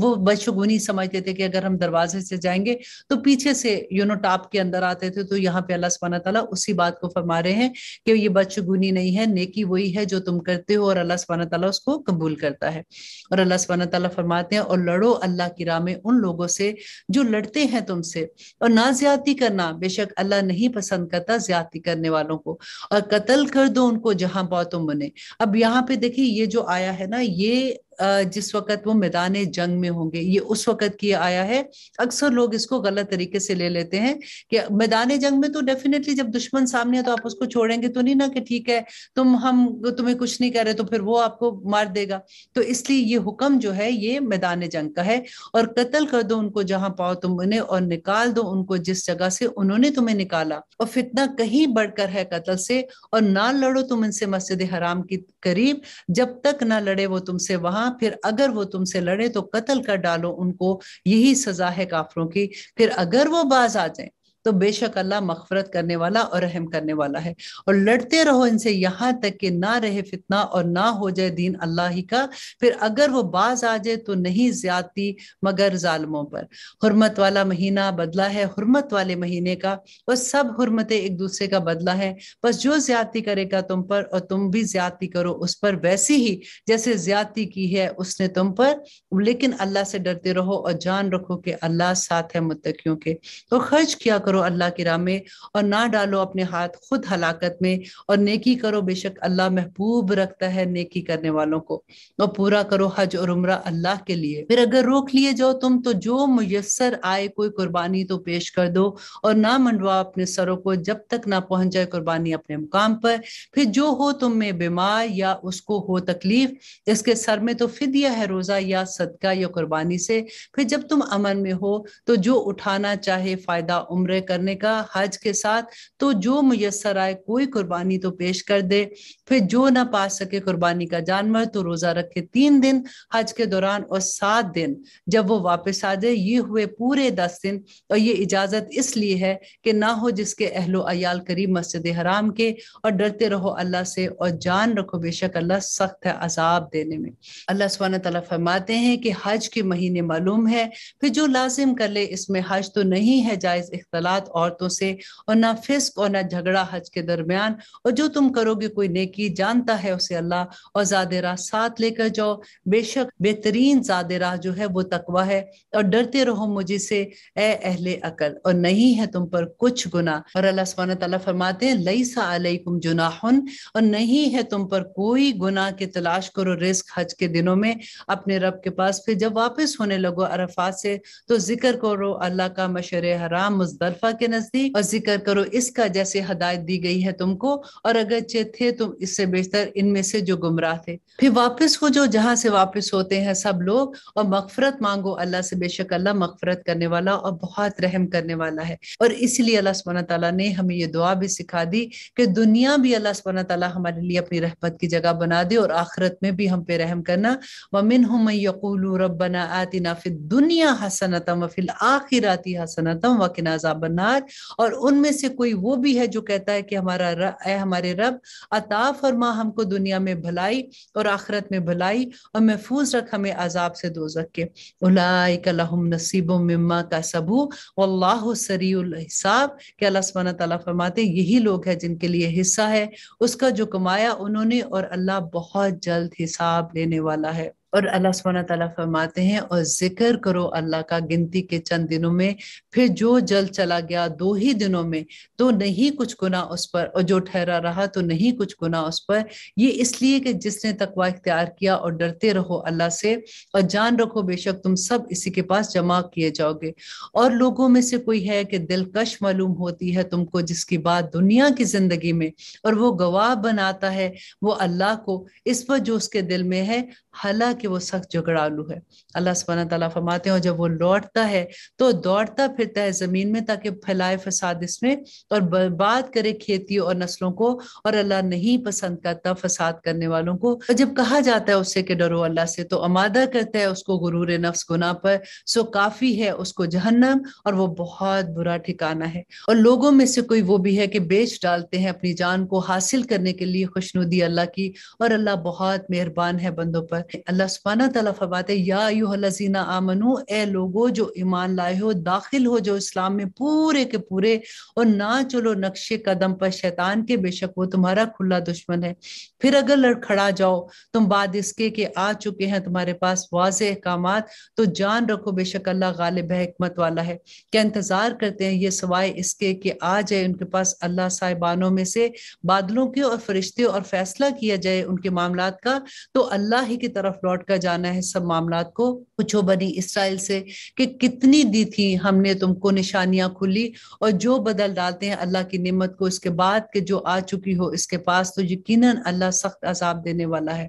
वो बदशगुनी समझते थे कि अगर हम दरवाजे से जाएंगे तो पीछे से यू नो टाप के अंदर आते थे तो यहाँ पे अल्लाह सुबहाना तला उसी बात को फरमा रहे हैं कि ये बदशगुनी नहीं है नेकी वही है जो तुम करते हो और अल्लाह सुबहाना तला उसको कबूल करता है और अल्लाह सुबहाना तला फरमाते हैं और लड़ो अल्लाह की राह में उन लोगों से जो लड़ते हैं तुमसे और ना ज्यादा करना बेशक अल्लाह नहीं पसंद करता ज्यादा करने वालों को और कत्ल कर दो उनको जहां बहुत तुम बने अब यहाँ पे देखिए ये जो आया है ना ये जिस वक्त वो मैदान जंग में होंगे ये उस वक्त की आया है अक्सर लोग इसको गलत तरीके से ले लेते हैं कि मैदान जंग में तो डेफिनेटली जब दुश्मन सामने है तो आप हाँ। उसको छोड़ेंगे तो नहीं ना कि ठीक है तुम हम तुम्हें कुछ नहीं कह रहे तो फिर वो आपको मार देगा तो इसलिए ये हुक्म जो है ये मैदान जंग का है और कत्ल कर दो उनको जहां पाओ तुम उन्हें और निकाल दो उनको जिस जगह से उन्होंने तुम्हें निकाला और फितना कहीं बढ़कर है कत्ल से और ना लड़ो तुम इनसे मस्जिद हराम के करीब जब तक ना लड़े वो तुमसे वहां फिर अगर वो तुमसे लड़े तो कत्ल कर डालो उनको यही सजा है काफरों की फिर अगर वो बाज आ जाए तो बेशक अल्लाह मफफरत करने वाला और रहम करने वाला है और लड़ते रहो इनसे यहाँ तक कि ना रहे फितना और ना हो जाए दीन अल्लाह ही का फिर अगर वो बाज आ जाए तो नहीं ज्यादती मगर जालमों पर हरमत वाला महीना बदला है हरमत वाले महीने का और सब हरमतें एक दूसरे का बदला है बस जो ज्यादती करेगा तुम पर और तुम भी ज्यादती करो उस पर वैसी ही जैसे ज्यादती की है उसने तुम पर लेकिन अल्लाह से डरते रहो और जान रखो कि अल्लाह साथ है मुतकियों के तो खर्च किया करो करो अल्लाह के राह में और ना डालो अपने हाथ खुद हलाकत में और नेकी करो बेशक अल्लाह महबूब रखता है नेकी करने वालों को और पूरा करो हज और उम्र अल्लाह के लिए फिर अगर रोक लिए जाओ तुम तो जो मुयसर आए कोई कुर्बानी तो पेश कर दो और ना मंडवाओ अपने सरों को जब तक ना पहुंच जाए कुर्बानी अपने मुकाम पर फिर जो हो तुम में बीमार या उसको हो तकलीफ इसके सर में तो फिदिया है रोजा या सदका या कुर्बानी से फिर जब तुम अमन में हो तो जो उठाना चाहे फायदा उम्र करने का हज के साथ तो जो मुयसर आए कोई कुर्बानी तो पेश कर दे फिर जो ना पा सके कुर्बानी का जानवर तो रोजा रखे तीन दिन हज के दौरान और सात दिन जब वो वापस आ जाए ये हुए पूरे दस दिन और ये इजाजत इसलिए है कि ना हो जिसके अहलो अयाल करीब मस्जिद हराम के और डरते रहो अल्लाह से और जान रखो बेशक अल्लाह सख्त है अजाब देने में अल्लाह सुबहाना तला फरमाते हैं कि हज के महीने मालूम है फिर जो लाजिम कर ले इसमें हज तो नहीं है जायज इख्तला साथ औरतों से और ना फिस्क और ना झगड़ा हज के दरमियान और जो तुम करोगे कोई नेकी जानता है उसे अल्लाह और ज्यादा राह साथ लेकर जाओ बेशक बेहतरीन ज्यादा राह जो है वो तकवा है और डरते रहो मुझे से ए अहले अकल और नहीं है तुम पर कुछ गुना और अल्लाह सुबहान तला फरमाते हैं लई साकुम जुनाहन और नहीं है तुम पर कोई गुना के तलाश करो रिस्क हज के दिनों में अपने रब के पास फिर जब वापस होने लगो अरफात से तो जिक्र करो अल्लाह का मशर हराम मुजदलफा मुस्तफ़ा के नज़दीक और जिक्र करो इसका जैसे हदायत दी गई है तुमको और अगर चे थे तुम तो इससे बेहतर इनमें से जो गुमराह थे फिर वापस हो जो जहाँ से वापस होते हैं सब लोग और मकफरत मांगो अल्लाह से बेशक अल्लाह मफफरत करने वाला और बहुत रहम करने वाला है और इसलिए अल्लाह सुबहाना तला ने हमें ये दुआ भी सिखा दी कि दुनिया भी अल्लाह सुबहाना तला हमारे लिए अपनी रहमत की जगह बना दे और आखिरत में भी हम पे रहम करना वमिन यकूल रबना ना फिर दुनिया हसनतम वफिल आखिराती हसनतम वकिन जाबन नार और उनमें से कोई वो भी है जो कहता है कि हमारा ए हमारे रब अता फरमा हमको दुनिया में भलाई और आखरत में भलाई और महफूज रख हमें अजाब से दोजक के उलाम नसीबों मम्मा का सबू अल्लाह सरीसाब के अल्लाह सुबहाना तला फरमाते यही लोग है जिनके लिए हिस्सा है उसका जो कमाया उन्होंने और अल्लाह बहुत जल्द हिसाब लेने वाला है और अल्लाह सुबहाना तला फरमाते हैं और जिक्र करो अल्लाह का गिनती के चंद दिनों में फिर जो जल चला गया दो ही दिनों में तो नहीं कुछ गुना उस पर और जो ठहरा रहा तो नहीं कुछ गुना उस पर ये इसलिए कि जिसने तकवा इख्तियार किया और डरते रहो अल्लाह से और जान रखो बेशक तुम सब इसी के पास जमा किए जाओगे और लोगों में से कोई है कि दिलकश मालूम होती है तुमको जिसकी बात दुनिया की जिंदगी में और वो गवाह बनाता है वो अल्लाह को इस पर जो उसके दिल में है हालांकि कि वो सख्त झगड़ालू है अल्लाह सुबहाना तला फरमाते हैं और जब वो लौटता है तो दौड़ता फिरता है ज़मीन में ताकि फैलाए फसाद इसमें और बर्बाद करे खेती और नस्लों को और अल्लाह नहीं पसंद करता फसाद करने वालों को और जब कहा जाता है उससे कि डरो अल्लाह से तो अमादा करता है उसको गुरूर नफ्स गुना पर सो काफ़ी है उसको जहन्नम और वो बहुत बुरा ठिकाना है और लोगों में से कोई वो भी है कि बेच डालते हैं अपनी जान को हासिल करने के लिए खुशनुदी अल्लाह की और अल्लाह बहुत मेहरबान है बंदों पर अल्लाह सुबहाना तला फरमाते या लजीना आमनु ए लोगो जो ईमान लाए हो दाखिल हो जो इस्लाम में पूरे के पूरे और ना चलो नक्शे कदम पर शैतान के बेशक वो तुम्हारा खुला दुश्मन है फिर अगर लड़खड़ा जाओ तुम बाद इसके के आ चुके हैं तुम्हारे पास वाज अहकाम तो जान रखो बेशक अल्लाह गालिब है हमत वाला है क्या इंतजार करते हैं ये सवाए इसके कि आ जाए उनके पास अल्लाह साहिबानों में से बादलों के और फरिश्ते और फैसला किया जाए उनके मामला का तो अल्लाह ही की तरफ लौट निपट कर जाना है सब मामला को पूछो बनी इसराइल से कि कितनी दी थी हमने तुमको निशानियां खुली और जो बदल डालते हैं अल्लाह की नमत को इसके बाद के जो आ चुकी हो इसके पास तो यकीनन अल्लाह सख्त अजाब देने वाला है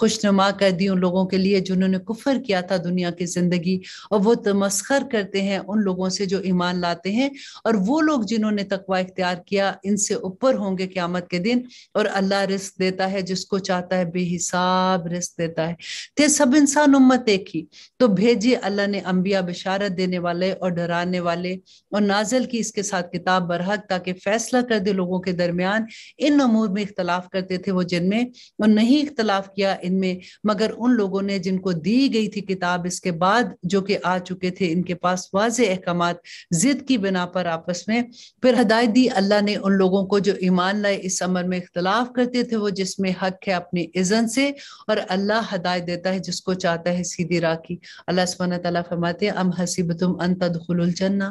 खुशनुमा कर दी उन लोगों के लिए जिन्होंने कुफर किया था दुनिया की जिंदगी और वो तमस्खर करते हैं उन लोगों से जो ईमान लाते हैं और वो लोग जिन्होंने तकवा इख्तियार किया इनसे ऊपर होंगे क्यामत के दिन और अल्लाह रिस्क देता है जिसको चाहता है बेहिसाब रिस्क देता है थे सब इंसान उम्मत एक ही तो भेजी अल्लाह ने अम्बिया बशारत देने वाले और डराने वाले और नाजल की इसके साथ किताब बरहक ताकि फैसला कर दे लोगों के दरमियान इन अमूर में इख्तलाफ करते थे वो जिनमें और नहीं इख्तलाफ किया इनमें मगर उन लोगों ने जिनको दी गई थी किताब इसके बाद जो कि आ चुके थे इनके पास वाज अहकाम जिद की बिना पर आपस में फिर हदायत दी अल्लाह ने उन लोगों को जो ईमान लाए इस अमर में इख्तलाफ करते थे वो जिसमें हक है अपने इजन से और अल्लाह हदायत देता है जिसको चाहता है सीधी राह की अल्लाह सुबहान तला फरमाते अम हसीब तुम अन तदखुल जन्ना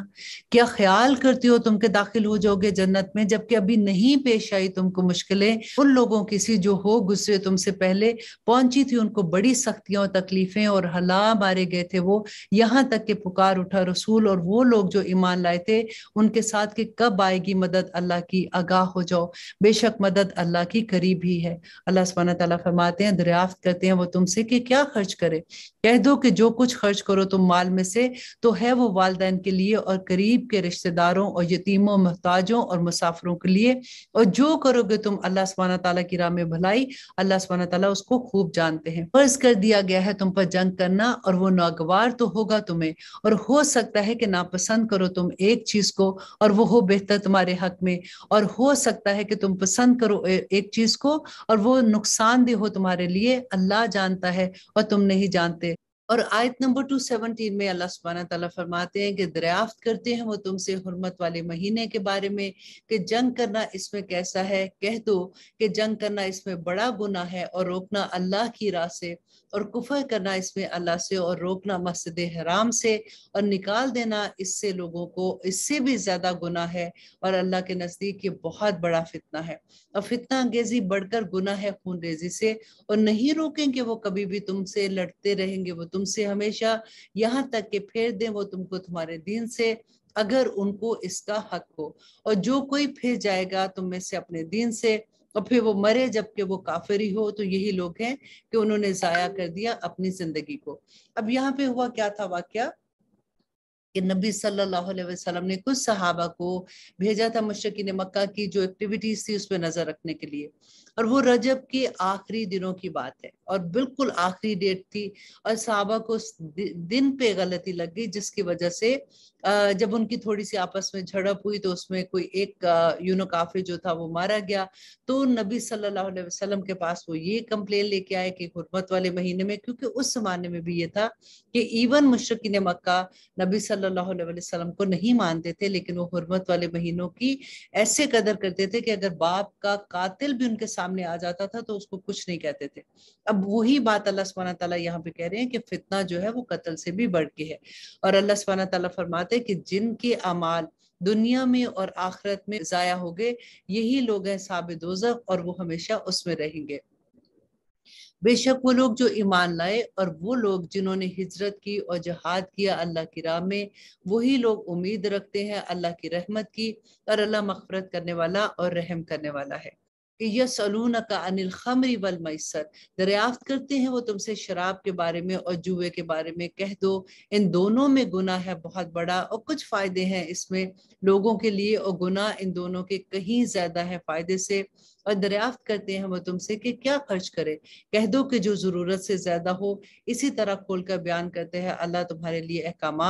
क्या ख्याल करती हो तुम के दाखिल हो जाओगे जन्नत में जबकि अभी नहीं पेश आई तुमको मुश्किलें उन लोगों की सी जो हो गुजरे तुमसे पहले पहुंची थी उनको बड़ी सख्तियां और तकलीफें और हला मारे गए थे वो यहाँ तक के पुकार उठा रसूल और वो लोग जो ईमान लाए थे उनके साथ के कब आएगी मदद अल्लाह की आगाह हो जाओ बेशक मदद अल्लाह की करीब ही है अल्लाह सुबहाना तला फरमाते हैं दरियाफ्त करते हैं वो तुमसे कि क्या खर्च करे कह दो कि जो कुछ खर्च करो तुम माल में से तो है वो वालदेन के लिए और करीब के रिश्तेदारों और यतीमों मोहताजों और मुसाफरों के लिए और जो करोगे तुम अल्लाह सुबहाना तला की राह में भलाई अल्लाह सुबहाना तला उसको खूब जानते हैं फर्ज कर दिया गया है तुम पर जंग करना और वो नागवार तो होगा तुम्हें और हो सकता है कि नापसंद करो तुम एक चीज को और वो हो बेहतर तुम्हारे हक में और हो सकता है कि तुम पसंद करो एक चीज को और वो नुकसानदेह हो तुम्हारे लिए अल्लाह जानता है और तुम नहीं जानते और आयत नंबर टू सेवनटीन में अल्लाह सुबहाना तला फरमाते हैं कि दरियाफ्त करते हैं वो तुमसे हरमत वाले महीने के बारे में कि जंग करना इसमें कैसा है कह दो कि जंग करना इसमें बड़ा गुना है और रोकना अल्लाह की राह से और कुफर करना इसमें अल्लाह से और रोकना मस्जिद हराम से और निकाल देना इससे लोगों को इससे भी ज़्यादा गुना है और अल्लाह के नज़दीक ये बहुत बड़ा फितना है और फितना अंगेजी बढ़कर गुना है खून रेजी से और नहीं रोकेंगे वो कभी भी तुमसे लड़ते रहेंगे वो तुमसे हमेशा यहाँ तक के फेर दें वो तुमको तुम्हारे दीन से अगर उनको इसका हक हो और जो कोई फिर जाएगा तुम में से अपने दीन से और फिर वो मरे जबकि वो काफिर हो तो यही लोग हैं कि उन्होंने जाया कर दिया अपनी जिंदगी को अब यहाँ पे हुआ क्या था वाक्य कि नबी सल्लल्लाहु अलैहि वसल्लम ने कुछ सहाबा को भेजा था ने मक्का की जो एक्टिविटीज थी उस पर नजर रखने के लिए और वो रजब के आखिरी दिनों की बात है और बिल्कुल आखिरी डेट थी और साहबा को दिन पे गलती लग गई जिसकी वजह से जब उनकी थोड़ी सी आपस में झड़प हुई तो उसमें कोई एक यूनो काफिर जो था वो मारा गया तो नबी सल्लल्लाहु अलैहि वसल्लम के पास वो ये कंप्लेन लेके आए कि हुरमत वाले महीने में क्योंकि उस जमाने में भी ये था कि इवन मुशरकिन मक्का नबी सल्लल्लाहु अलैहि वसल्लम को नहीं मानते थे लेकिन वो हुरमत वाले महीनों की ऐसे कदर करते थे कि अगर बाप का कातिल भी उनके सामने आ जाता था तो उसको कुछ नहीं कहते थे अब अब वही बात अल्लाह सुबहाना तला यहाँ पे कह रहे हैं कि फितना जो है वो कत्ल से भी बढ़ के है और अल्लाह सुबहाना तला फरमाते हैं कि जिनके अमाल दुनिया में और आखरत में ज़ाया हो गए यही लोग हैं साब दोजक और वो हमेशा उसमें रहेंगे बेशक वो लोग जो ईमान लाए और वो लोग जिन्होंने हिजरत की और जहाद किया अल्लाह की राह में वही लोग उम्मीद रखते हैं अल्लाह की रहमत की और अल्लाह मफरत करने वाला और रहम करने वाला है कि यसलून का अनिल खमरी वल मैसर दरियाफ्त करते हैं वो तुमसे शराब के बारे में और जुए के बारे में कह दो इन दोनों में गुना है बहुत बड़ा और कुछ फ़ायदे हैं इसमें लोगों के लिए और गुना इन दोनों के कहीं ज़्यादा है फ़ायदे से और दरियाफ्त करते हैं वो तुमसे कि क्या खर्च करे कह दो कि जो ज़रूरत से ज़्यादा हो इसी तरह खोल कर बयान करते हैं अल्लाह तुम्हारे लिए अहकाम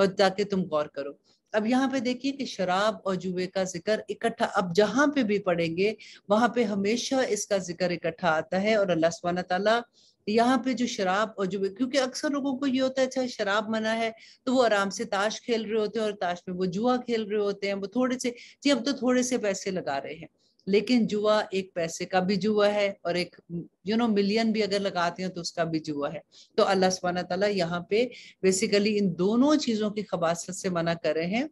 और ताकि तुम गौर करो अब यहाँ पे देखिए कि शराब और जुए का जिक्र इकट्ठा अब जहां पे भी पढ़ेंगे वहां पे हमेशा इसका जिक्र इकट्ठा आता है और अल्लाह सुबह तला यहाँ पे जो शराब और जुए क्योंकि अक्सर लोगों को ये होता है अच्छा शराब मना है तो वो आराम से ताश खेल रहे होते हैं और ताश में वो जुआ खेल रहे होते हैं वो थोड़े से जी हम तो थोड़े से पैसे लगा रहे हैं लेकिन जुआ एक पैसे का भी जुआ है और एक यू नो मिलियन भी अगर लगाते हैं तो उसका भी जुआ है तो अल्लाह सुबहाना तला यहाँ पे बेसिकली इन दोनों चीजों की खबासत से मना कर रहे हैं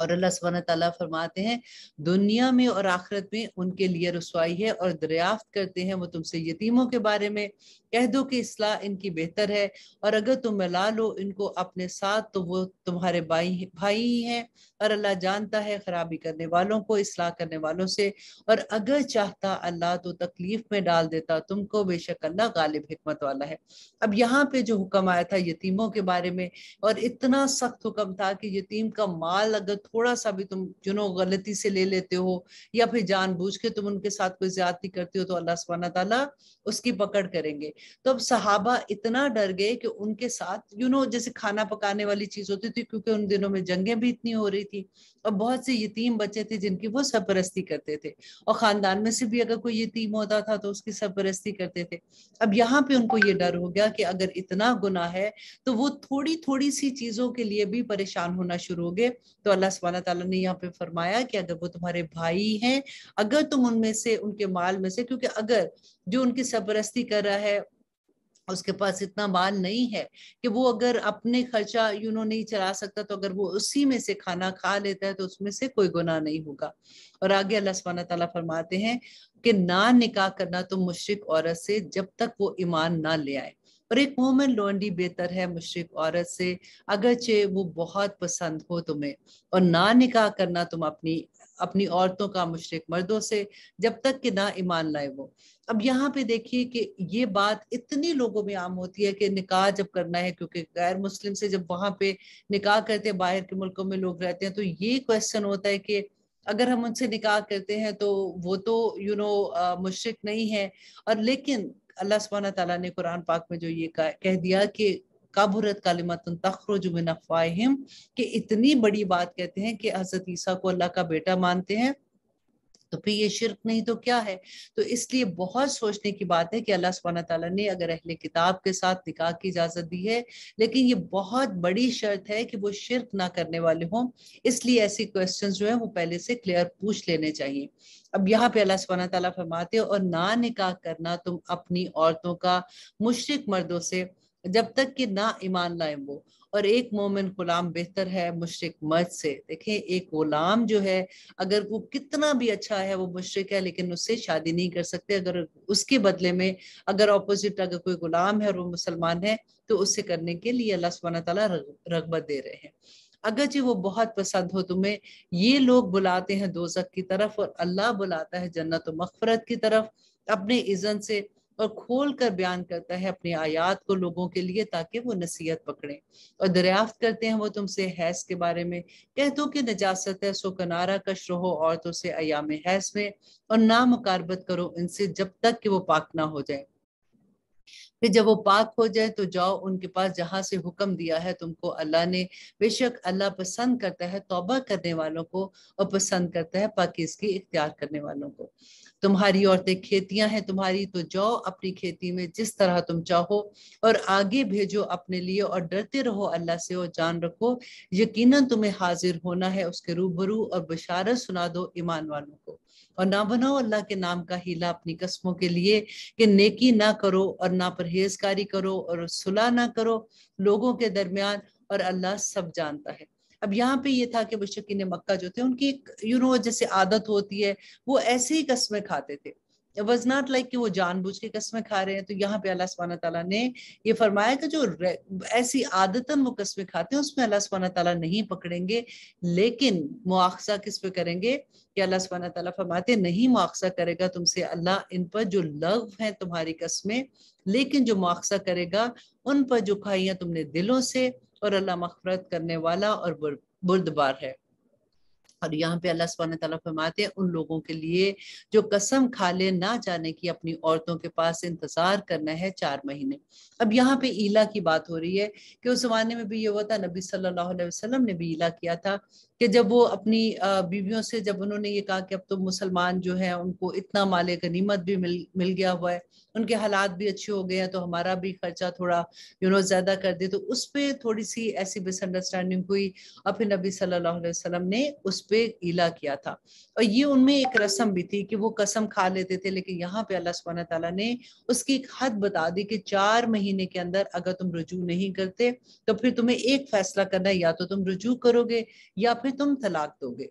और अल्लाह सुबहाना तला फरमाते हैं दुनिया में और आखिरत में उनके लिए रसवाई है और दरियाफ्त करते हैं वो तुमसे यतीमों के बारे में कह दो कि इसलाह इनकी बेहतर है और अगर तुम मिला लो इनको अपने साथ तो वो तुम्हारे भाई भाई ही हैं और अल्लाह जानता है खराबी करने वालों को इसलाह करने वालों से और अगर चाहता अल्लाह तो तकलीफ में डाल देता तुमको बेशक अल्लाह गालिब हमत वाला है अब यहाँ पे जो हुक्म आया था यतीमों के बारे में और इतना सख्त हुक्म था कि यतीम का माल अगर थोड़ा सा भी तुम चुनो गलती से ले लेते हो या फिर जानबूझ के तुम उनके साथ कोई ज्यादती करते हो तो अल्लाह सुबहाना तला उसकी पकड़ करेंगे तो अब सहाबा इतना डर गए कि उनके साथ यू you नो know, जैसे खाना पकाने वाली चीज होती थी क्योंकि उन दिनों में जंगें भी इतनी हो रही थी और बहुत से यतीम बच्चे थे जिनकी वो सरपरस्ती करते थे और खानदान में से भी अगर कोई यतीम होता था तो उसकी सरपरस्ती करते थे अब यहाँ पे उनको ये डर हो गया कि अगर इतना गुना है तो वो थोड़ी थोड़ी सी चीजों के लिए भी परेशान होना शुरू हो गए तो अल्लाह सुबह तला ने यहाँ पे फरमाया कि अगर वो तुम्हारे भाई हैं अगर तुम उनमें से उनके माल में से क्योंकि अगर जो उनकी सरपरस्ती कर रहा है उसके पास इतना माल नहीं है कि वो अगर अपने खर्चा यू नो नहीं चला सकता तो अगर वो उसी में से खाना खा लेता है तो उसमें से कोई गुनाह नहीं होगा और आगे अल्लाह सुबह तला फरमाते हैं कि ना निकाह करना तो मुशरक औरत से जब तक वो ईमान ना ले आए और एक मोमिन लोंडी बेहतर है मुशरक औरत से अगरचे वो बहुत पसंद हो तुम्हें और ना निकाह करना तुम अपनी अपनी औरतों का मुशरक मर्दों से जब तक कि ना ईमान लाए वो अब यहाँ पे देखिए कि ये बात इतनी लोगों में आम होती है कि निकाह जब करना है क्योंकि गैर मुस्लिम से जब वहां पे निकाह करते हैं बाहर के मुल्कों में लोग रहते हैं तो ये क्वेश्चन होता है कि अगर हम उनसे निकाह करते हैं तो वो तो यू नो मुशरक नहीं है और लेकिन अल्लाह सुबहाना तला ने कुरान पाक में जो ये कह दिया कि कबरत कालिमतन तखरुज बिन अफवाहिम कि इतनी बड़ी बात कहते हैं कि हजरत ईसा को अल्लाह का बेटा मानते हैं तो फिर ये शिरक नहीं तो क्या है तो इसलिए बहुत सोचने की बात है कि अल्लाह सुबहाना तला ने अगर अहले किताब के साथ निकाह की इजाज़त दी है लेकिन ये बहुत बड़ी शर्त है कि वो शिरक ना करने वाले हों इसलिए ऐसी क्वेश्चन जो है वो पहले से क्लियर पूछ लेने चाहिए अब यहाँ पे अल्लाह सुबहाना तला फरमाते और ना निकाह करना तुम अपनी औरतों का मुशरक मर्दों से जब तक कि ना ईमान लाए वो और एक मोमिन गुलाम बेहतर है मुशरक मर्द से देखें एक गुलाम जो है अगर वो कितना भी अच्छा है वो मुशरक है लेकिन उससे शादी नहीं कर सकते अगर उसके बदले में अगर ऑपोजिट अगर कोई गुलाम है और वो मुसलमान है तो उससे करने के लिए अल्लाह सुबहाना तला रगबत दे रहे हैं अगर जी वो बहुत पसंद हो तुम्हें ये लोग बुलाते हैं दोजक की तरफ और अल्लाह बुलाता है जन्नत मफफरत की तरफ अपने इज़न से और खोल कर बयान करता है अपनी आयात को लोगों के लिए ताकि वो नसीहत पकड़े और दरियाफ्त करते हैं वो तुमसे हैस के बारे में कह दो कि नजास्त है सो कनारा कश रहो औरतों से अयाम हैस में और ना मुकारबत करो इनसे जब तक कि वो पाक ना हो जाए फिर जब वो पाक हो जाए तो जाओ उनके पास जहां से हुक्म दिया है तुमको अल्लाह ने बेशक अल्लाह पसंद करता है तौबा करने वालों को और पसंद करता है पाकिज की इख्तियार करने वालों को तुम्हारी औरतें खेतियां हैं तुम्हारी तो जाओ अपनी खेती में जिस तरह तुम चाहो और आगे भेजो अपने लिए और डरते रहो अल्लाह से और जान रखो यकीनन तुम्हें हाजिर होना है उसके रूबरू और बशारत सुना दो ईमान वालों को और ना बनाओ अल्लाह के नाम का हीला अपनी कस्मों के लिए कि नेकी ना करो और ना परहेजकारी करो और सुलह ना करो लोगों के दरमियान और अल्लाह सब जानता है अब यहाँ पे ये था कि शकीन मक्का जो थे उनकी एक यू नो जैसे आदत होती है वो ऐसे ही कस्में खाते थे वॉज नॉट लाइक कि वो जानबूझ के कस्में खा रहे हैं तो यहाँ पे अल्लाह सुबहाना तला ने ये फरमाया कि जो ऐसी आदतन वो कस्में खाते हैं उसमें अल्लाह सुबहाना तला नहीं पकड़ेंगे लेकिन मुआवजा किस पे करेंगे कि अल्लाह सुबहाना तला फरमाते नहीं मुआवजा करेगा तुमसे अल्लाह इन पर जो लव है तुम्हारी कस्में लेकिन जो मुआवजा करेगा उन पर जो खाइयाँ तुमने दिलों से और अल्लाह मफरत करने वाला और बुरदबार है और यहाँ पे अल्लाह सुबह तला फरमाते हैं उन लोगों के लिए जो कसम खा ले ना जाने की अपनी औरतों के पास इंतजार करना है चार महीने अब यहाँ पे ईला की बात हो रही है कि उस जमाने में भी ये हुआ था नबी सल्लल्लाहु अलैहि वसल्लम ने भी ईला किया था कि जब वो अपनी बीवियों से जब उन्होंने ये कहा कि अब तो मुसलमान जो है उनको इतना माल गनीमत भी मिल मिल गया हुआ है उनके हालात भी अच्छे हो गए हैं तो हमारा भी खर्चा थोड़ा यू नो ज़्यादा कर दे तो उस पर थोड़ी सी ऐसी मिसअंडरस्टैंडिंग हुई और फिर नबी सल्लल्लाहु अलैहि वसल्लम ने उस पर गीला किया था और ये उनमें एक रस्म भी थी कि वो कसम खा लेते थे लेकिन यहाँ पे अल्लाह सुबह तला ने उसकी एक हद बता दी कि चार महीने के अंदर अगर तुम रुजू नहीं करते तो फिर तुम्हें एक फैसला करना या तो तुम रुजू करोगे या फिर तुम तलाक दोगे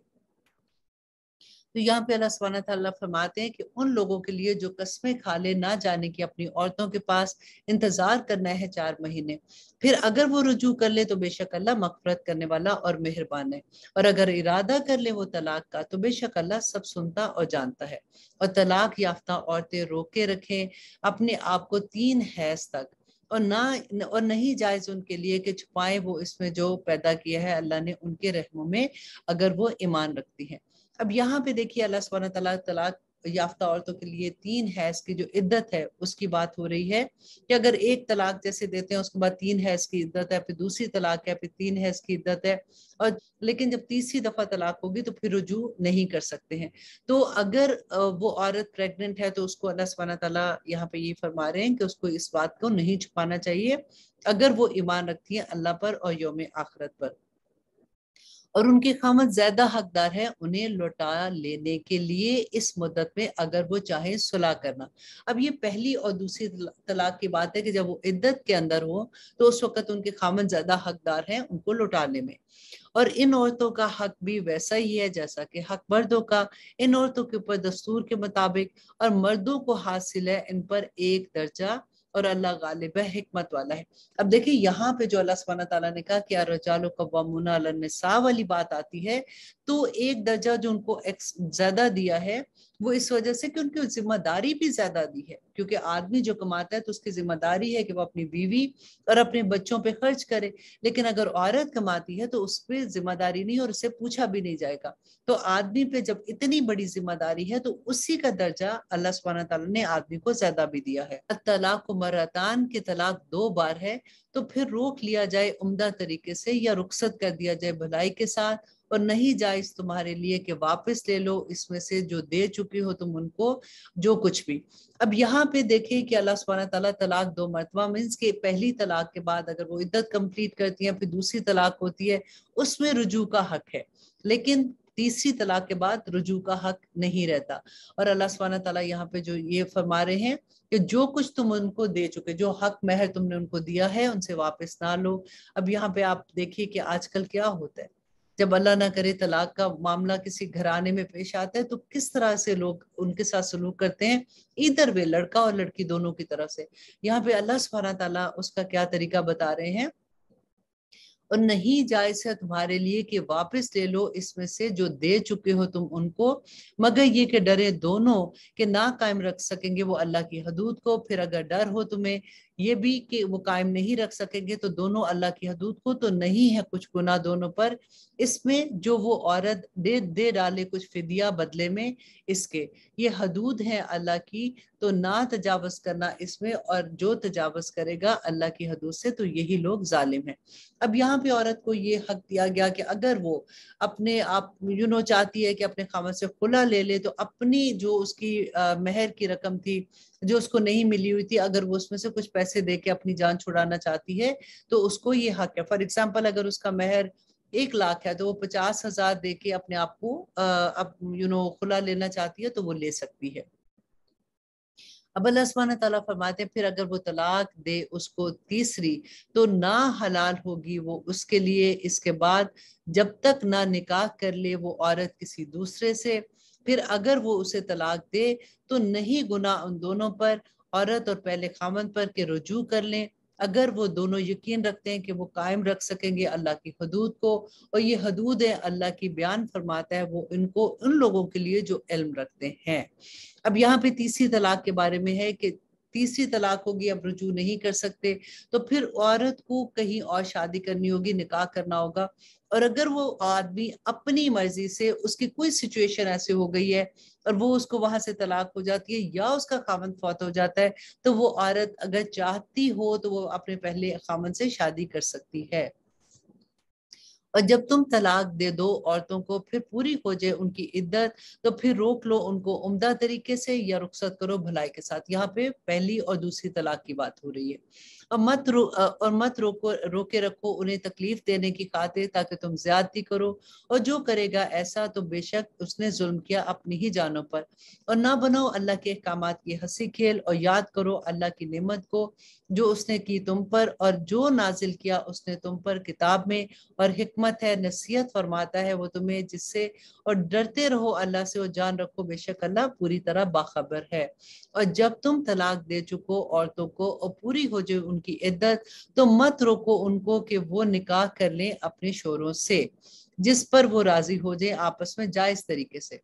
तो यहाँ पे अल्लाह सुबहाना तला फरमाते हैं कि उन लोगों के लिए जो कस्में खा ले ना जाने की अपनी औरतों के पास इंतजार करना है चार महीने फिर अगर वो रुजू कर ले तो बेशक अल्लाह मफफरत करने वाला और मेहरबान है और अगर इरादा कर ले वो तलाक का तो बेशक अल्लाह सब सुनता और जानता है और तलाक याफ्ता औरतें रोके रखें अपने आप को तीन हैज तक और ना और नहीं जायज उनके लिए कि छुपाएं वो इसमें जो पैदा किया है अल्लाह ने उनके रहमों में अगर वो ईमान रखती है अब यहाँ पे देखिए अल्लाह सब तलाक याफ्ता औरतों के लिए तीन हैज की जो इद्दत है उसकी बात हो रही है कि अगर एक तलाक जैसे देते हैं उसके बाद तीन हैज की इद्दत है फिर दूसरी तलाक है फिर तीन हैज की इद्दत है और लेकिन जब तीसरी दफा तलाक होगी तो फिर रुजू नहीं कर सकते हैं तो अगर वो औरत प्रेग्नेंट है तो उसको अल्लाह सुबहाना तला यहाँ पे ये फरमा रहे हैं कि उसको इस बात को नहीं छुपाना चाहिए अगर वो ईमान रखती है अल्लाह पर और योम आखरत पर और उनके खामत ज्यादा हकदार है उन्हें लौटा लेने के लिए इस मुद्दत में अगर वो चाहे सुलह करना अब ये पहली और दूसरी तलाक की बात है कि जब वो इद्दत के अंदर हो तो उस वक्त उनके खामत ज्यादा हकदार हैं उनको लौटाने में और इन औरतों का हक भी वैसा ही है जैसा कि हक मर्दों का इन औरतों के ऊपर दस्तूर के मुताबिक और मर्दों को हासिल है इन पर एक दर्जा और अल्लाह गालिब है हमत वाला है अब देखिए यहाँ पे जो अल्लाह सुबहाना तला ने कहा कि रजाल कवामुना वाली बात आती है तो एक दर्जा जो उनको ज्यादा दिया है वो इस वजह से कि उनकी जिम्मेदारी भी ज्यादा दी है क्योंकि आदमी जो कमाता है तो उसकी जिम्मेदारी है कि वो अपनी बीवी और अपने बच्चों पे खर्च करे लेकिन अगर औरत कमाती है तो उस पर जिम्मेदारी नहीं और उससे पूछा भी नहीं जाएगा तो आदमी पे जब इतनी बड़ी जिम्मेदारी है तो उसी का दर्जा अल्लाह सुबहाना तला ने आदमी को ज्यादा भी दिया है तलाक मरतान के तलाक दो बार है तो फिर रोक लिया जाए उमदा तरीके से या रुख्सत कर दिया जाए भलाई के साथ और नहीं जायज तुम्हारे लिए कि वापस ले लो इसमें से जो दे चुकी हो तुम उनको जो कुछ भी अब यहाँ पे देखिए कि अल्लाह सुबहाना तला तलाक दो मरतबा मीन्स के पहली तलाक के बाद अगर वो इद्दत कंप्लीट करती है फिर दूसरी तलाक होती है उसमें रुजू का हक है लेकिन तीसरी तलाक के बाद रुजू का हक नहीं रहता और अल्लाह सुबहाना तला यहाँ पे जो ये फरमा रहे हैं कि जो कुछ तुम उनको दे चुके जो हक महर तुमने उनको दिया है उनसे वापस ना लो अब यहाँ पे आप देखिए कि आजकल क्या होता है जब अल्लाह ना करे तलाक का मामला किसी घराने में पेश आता है तो किस तरह से लोग उनके साथ सलूक करते हैं इधर वे लड़का और लड़की दोनों की तरफ से यहाँ पे अल्लाह सुबहाना तला उसका क्या तरीका बता रहे हैं और नहीं जायज है तुम्हारे लिए कि वापस ले लो इसमें से जो दे चुके हो तुम उनको मगर ये कि डरे दोनों के ना कायम रख सकेंगे वो अल्लाह की हदूद को फिर अगर डर हो तुम्हें ये भी कि वो कायम नहीं रख सकेंगे तो दोनों अल्लाह की हदूद को तो नहीं है कुछ गुना दोनों पर इसमें जो वो औरत दे दे डाले कुछ फिदिया बदले में इसके ये हदूद है अल्लाह की तो ना तजावज़ करना इसमें और जो तजावज़ करेगा अल्लाह की हदूद से तो यही लोग जालिम हैं अब यहाँ पे औरत को ये हक दिया गया कि अगर वो अपने आप यू नो चाहती है कि अपने खामत से खुला ले ले तो अपनी जो उसकी आ, मेहर की रकम थी जो उसको नहीं मिली हुई थी अगर वो उसमें से कुछ पैसे दे के अपनी जान छुड़ाना चाहती है तो उसको ये हक है फॉर एग्जाम्पल अगर उसका मेहर एक लाख है तो वो पचास हजार दे के अपने आप को अब यू नो खुला लेना चाहती है तो वो ले सकती है अब अल्लाह तला फरमाते हैं फिर अगर वो तलाक दे उसको तीसरी तो ना हलाल होगी वो उसके लिए इसके बाद जब तक ना निकाह कर ले वो औरत किसी दूसरे से फिर अगर वो उसे तलाक दे तो नहीं गुना उन दोनों पर औरत और पहले खामन पर के रजू कर लें अगर वो दोनों यकीन रखते हैं कि वो कायम रख सकेंगे अल्लाह की हदूद को और ये हदूद है अल्लाह की बयान फरमाता है वो इनको उन लोगों के लिए जो इल्म रखते हैं अब यहाँ पे तीसरी तलाक के बारे में है कि तीसरी तलाक होगी अब रुजू नहीं कर सकते तो फिर औरत को कहीं और शादी करनी होगी निकाह करना होगा और अगर वो आदमी अपनी मर्जी से उसकी कोई सिचुएशन ऐसे हो गई है और वो उसको वहां से तलाक हो जाती है या उसका खामन फौत हो जाता है तो वो औरत अगर चाहती हो तो वो अपने पहले खामन से शादी कर सकती है और जब तुम तलाक दे दो औरतों को फिर पूरी हो जाए उनकी इद्दत तो फिर रोक लो उनको उम्दा तरीके से या रुख्सत करो भलाई के साथ यहाँ पे पहली और दूसरी तलाक की बात हो रही है और मत रो और मत रोको रोके रखो उन्हें तकलीफ देने की खातिर ताकि तुम ज्यादती करो और जो करेगा ऐसा तो बेशक उसने जुल्म किया अपनी ही जानों पर और ना बनाओ अल्लाह के अहकाम की हंसी खेल और याद करो अल्लाह की नेमत को जो उसने की तुम पर और जो नाजिल किया उसने तुम पर किताब में और हमत है नसीहत फरमाता है वो तुम्हें जिससे और डरते रहो अल्लाह से और जान रखो बेशक अल्लाह पूरी तरह बाखबर है और जब तुम तलाक दे चुको औरतों को और पूरी हो जाए उनकी इद्दत तो मत रोको उनको कि वो निकाह कर लें अपने शोरों से जिस पर वो राजी हो जाए आपस में जायज तरीके से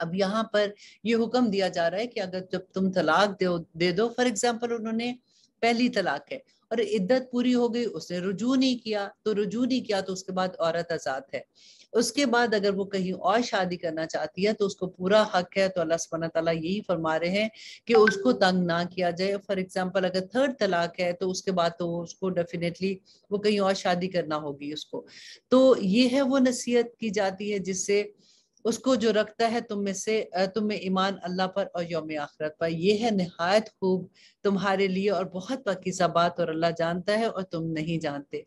अब यहाँ पर ये हुक्म दिया जा रहा है कि अगर जब तुम तलाक दे दे दो फॉर एग्जाम्पल उन्होंने पहली तलाक है और इद्दत पूरी हो गई उसने रुजू नहीं किया तो रुजू नहीं किया तो उसके बाद औरत आज़ाद है उसके बाद अगर वो कहीं और शादी करना चाहती है तो उसको पूरा हक है तो अल्लाह सुबह तला यही फरमा रहे हैं कि उसको तंग ना किया जाए फॉर एग्जाम्पल अगर थर्ड तलाक है तो उसके बाद तो उसको डेफिनेटली वो कहीं और शादी करना होगी उसको तो ये है वो नसीहत की जाती है जिससे उसको जो रखता है तुम में से तुम में ईमान अल्लाह पर और योम आखरत पर यह है नहायत खूब तुम्हारे लिए और बहुत पकीसा बात और अल्लाह जानता है और तुम नहीं जानते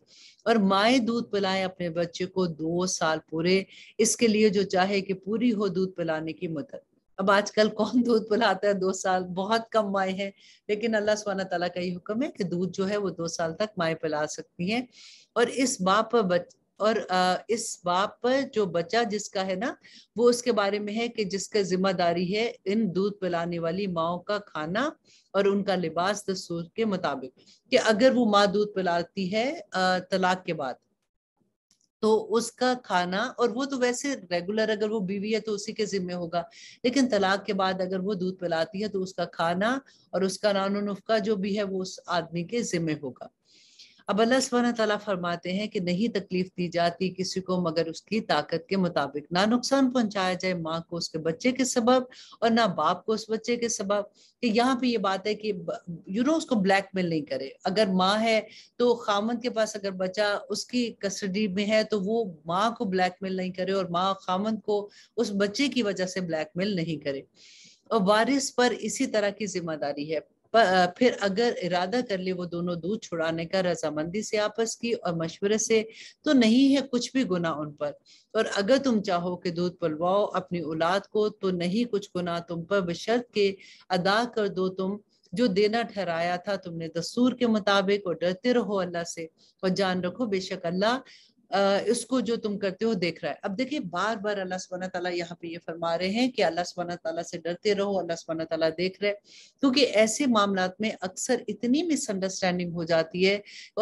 और माए दूध पिलाए अपने बच्चे को दो साल पूरे इसके लिए जो चाहे कि पूरी हो दूध पिलाने की मदद अब आजकल कौन दूध पिलाता है दो साल बहुत कम माए हैं लेकिन अल्लाह सुबहाना तला का ये हुक्म है कि दूध जो है वो दो साल तक माए पिला सकती हैं और इस बाप पर बच और इस बाप पर जो बच्चा जिसका है ना वो उसके बारे में है कि जिसका जिम्मेदारी है इन दूध पिलाने वाली माओ का खाना और उनका लिबास दस्तूर के मुताबिक कि अगर वो माँ दूध पिलाती है तलाक के बाद तो उसका खाना और वो तो वैसे रेगुलर अगर वो बीवी है तो उसी के जिम्मे होगा लेकिन तलाक के बाद अगर वो दूध पिलाती है तो उसका खाना और उसका नानो नुफका जो भी है वो उस आदमी के जिम्मे होगा अब अल्लाह तला फरमाते हैं कि नहीं तकलीफ दी जाती किसी को मगर उसकी ताकत के मुताबिक ना नुकसान पहुंचाया जाए माँ को उसके बच्चे के सबब और ना बाप को उस बच्चे के सबब कि यहाँ पे ये बात है कि यू नो उसको ब्लैकमेल नहीं करे अगर माँ है तो खामन के पास अगर बच्चा उसकी कस्टडी में है तो वो माँ को ब्लैकमेल नहीं करे और माँ खामद को उस बच्चे की वजह से ब्लैकमेल नहीं करे और वारिस पर इसी तरह की जिम्मेदारी है पर फिर अगर इरादा कर ले वो दोनों दूध छुड़ाने का रजामंदी से आपस की और मशवरे से तो नहीं है कुछ भी गुना उन पर और अगर तुम चाहो कि दूध पलवाओ अपनी औलाद को तो नहीं कुछ गुना तुम पर बशर्त के अदा कर दो तुम जो देना ठहराया था तुमने दसूर के मुताबिक और डरते रहो अल्लाह से और जान रखो बेशक अल्लाह इसको जो तुम करते हो देख रहा है अब देखिए बार बार अल्लाह सुबहाना तला यहाँ पे ये फरमा रहे हैं कि अल्लाह सुबहाना तला से डरते रहो अल्लाह सुबहाना तला देख रहे क्योंकि ऐसे मामला में अक्सर इतनी मिसअंडरस्टैंडिंग हो जाती है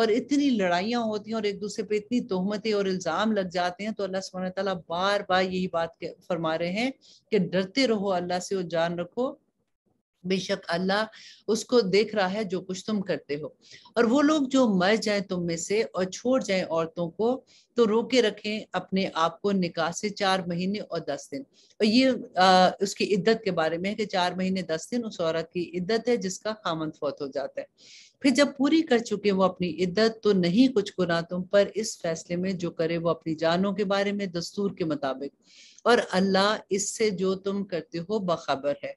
और इतनी लड़ाइयाँ होती हैं और एक दूसरे पर इतनी तोहमतें और इल्ज़ाम लग जाते हैं तो अल्लाह सुबहाना तला बार बार यही बात फरमा रहे हैं कि डरते रहो अल्लाह से और जान रखो बेशक अल्लाह उसको देख रहा है जो कुछ तुम करते हो और वो लोग जो मर जाएं तुम में से और छोड़ जाएं औरतों को तो रोके रखें अपने आप को निकाह से चार महीने और दस दिन और ये आ, उसकी इद्दत के बारे में है कि चार महीने दस दिन उस औरत की इद्दत है जिसका खामन फौत हो जाता है फिर जब पूरी कर चुके वो अपनी इद्दत तो नहीं कुछ गुना तुम पर इस फैसले में जो करे वो अपनी जानों के बारे में दस्तूर के मुताबिक और अल्लाह इससे जो तुम करते हो बखबर है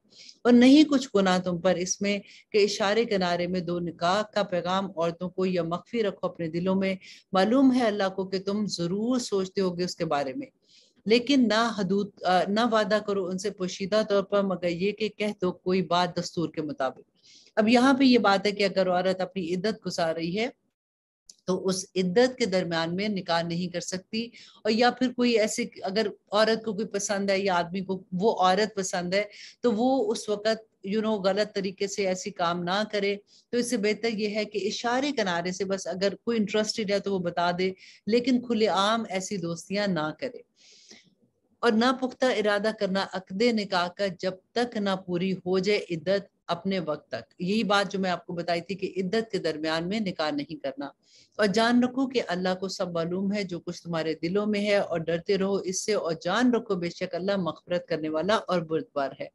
और नहीं कुछ गुना तुम पर इसमें के इशारे किनारे में दो निकाह का पैगाम औरतों को या मख्फी रखो अपने दिलों में मालूम है अल्लाह को कि तुम जरूर सोचते होगे उसके बारे में लेकिन ना हदूद ना वादा करो उनसे पोशीदा तौर पर मगर ये कि कह दो कोई बात दस्तूर के मुताबिक अब यहाँ पे ये बात है कि अगर औरत अपनी इद्दत गुजार रही है तो उस इद्दत के दरम्यान में निकाह नहीं कर सकती और या फिर कोई ऐसे अगर औरत को कोई पसंद है या आदमी को वो औरत पसंद है तो वो उस वक्त यू नो गलत तरीके से ऐसी काम ना करे तो इससे बेहतर ये है कि इशारे किनारे से बस अगर कोई इंटरेस्टेड है तो वो बता दे लेकिन खुलेआम ऐसी दोस्तियां ना करे और ना पुख्ता इरादा करना अकदे निकाह का जब तक ना पूरी हो जाए इद्दत अपने वक्त तक यही बात जो मैं आपको बताई थी कि इद्दत के दरमियान में निकाह नहीं करना और जान रखो कि अल्लाह को सब मालूम है जो कुछ तुम्हारे दिलों में है और डरते रहो इससे और जान रखो बेशक अल्लाह मफफरत करने वाला और बुरदबार है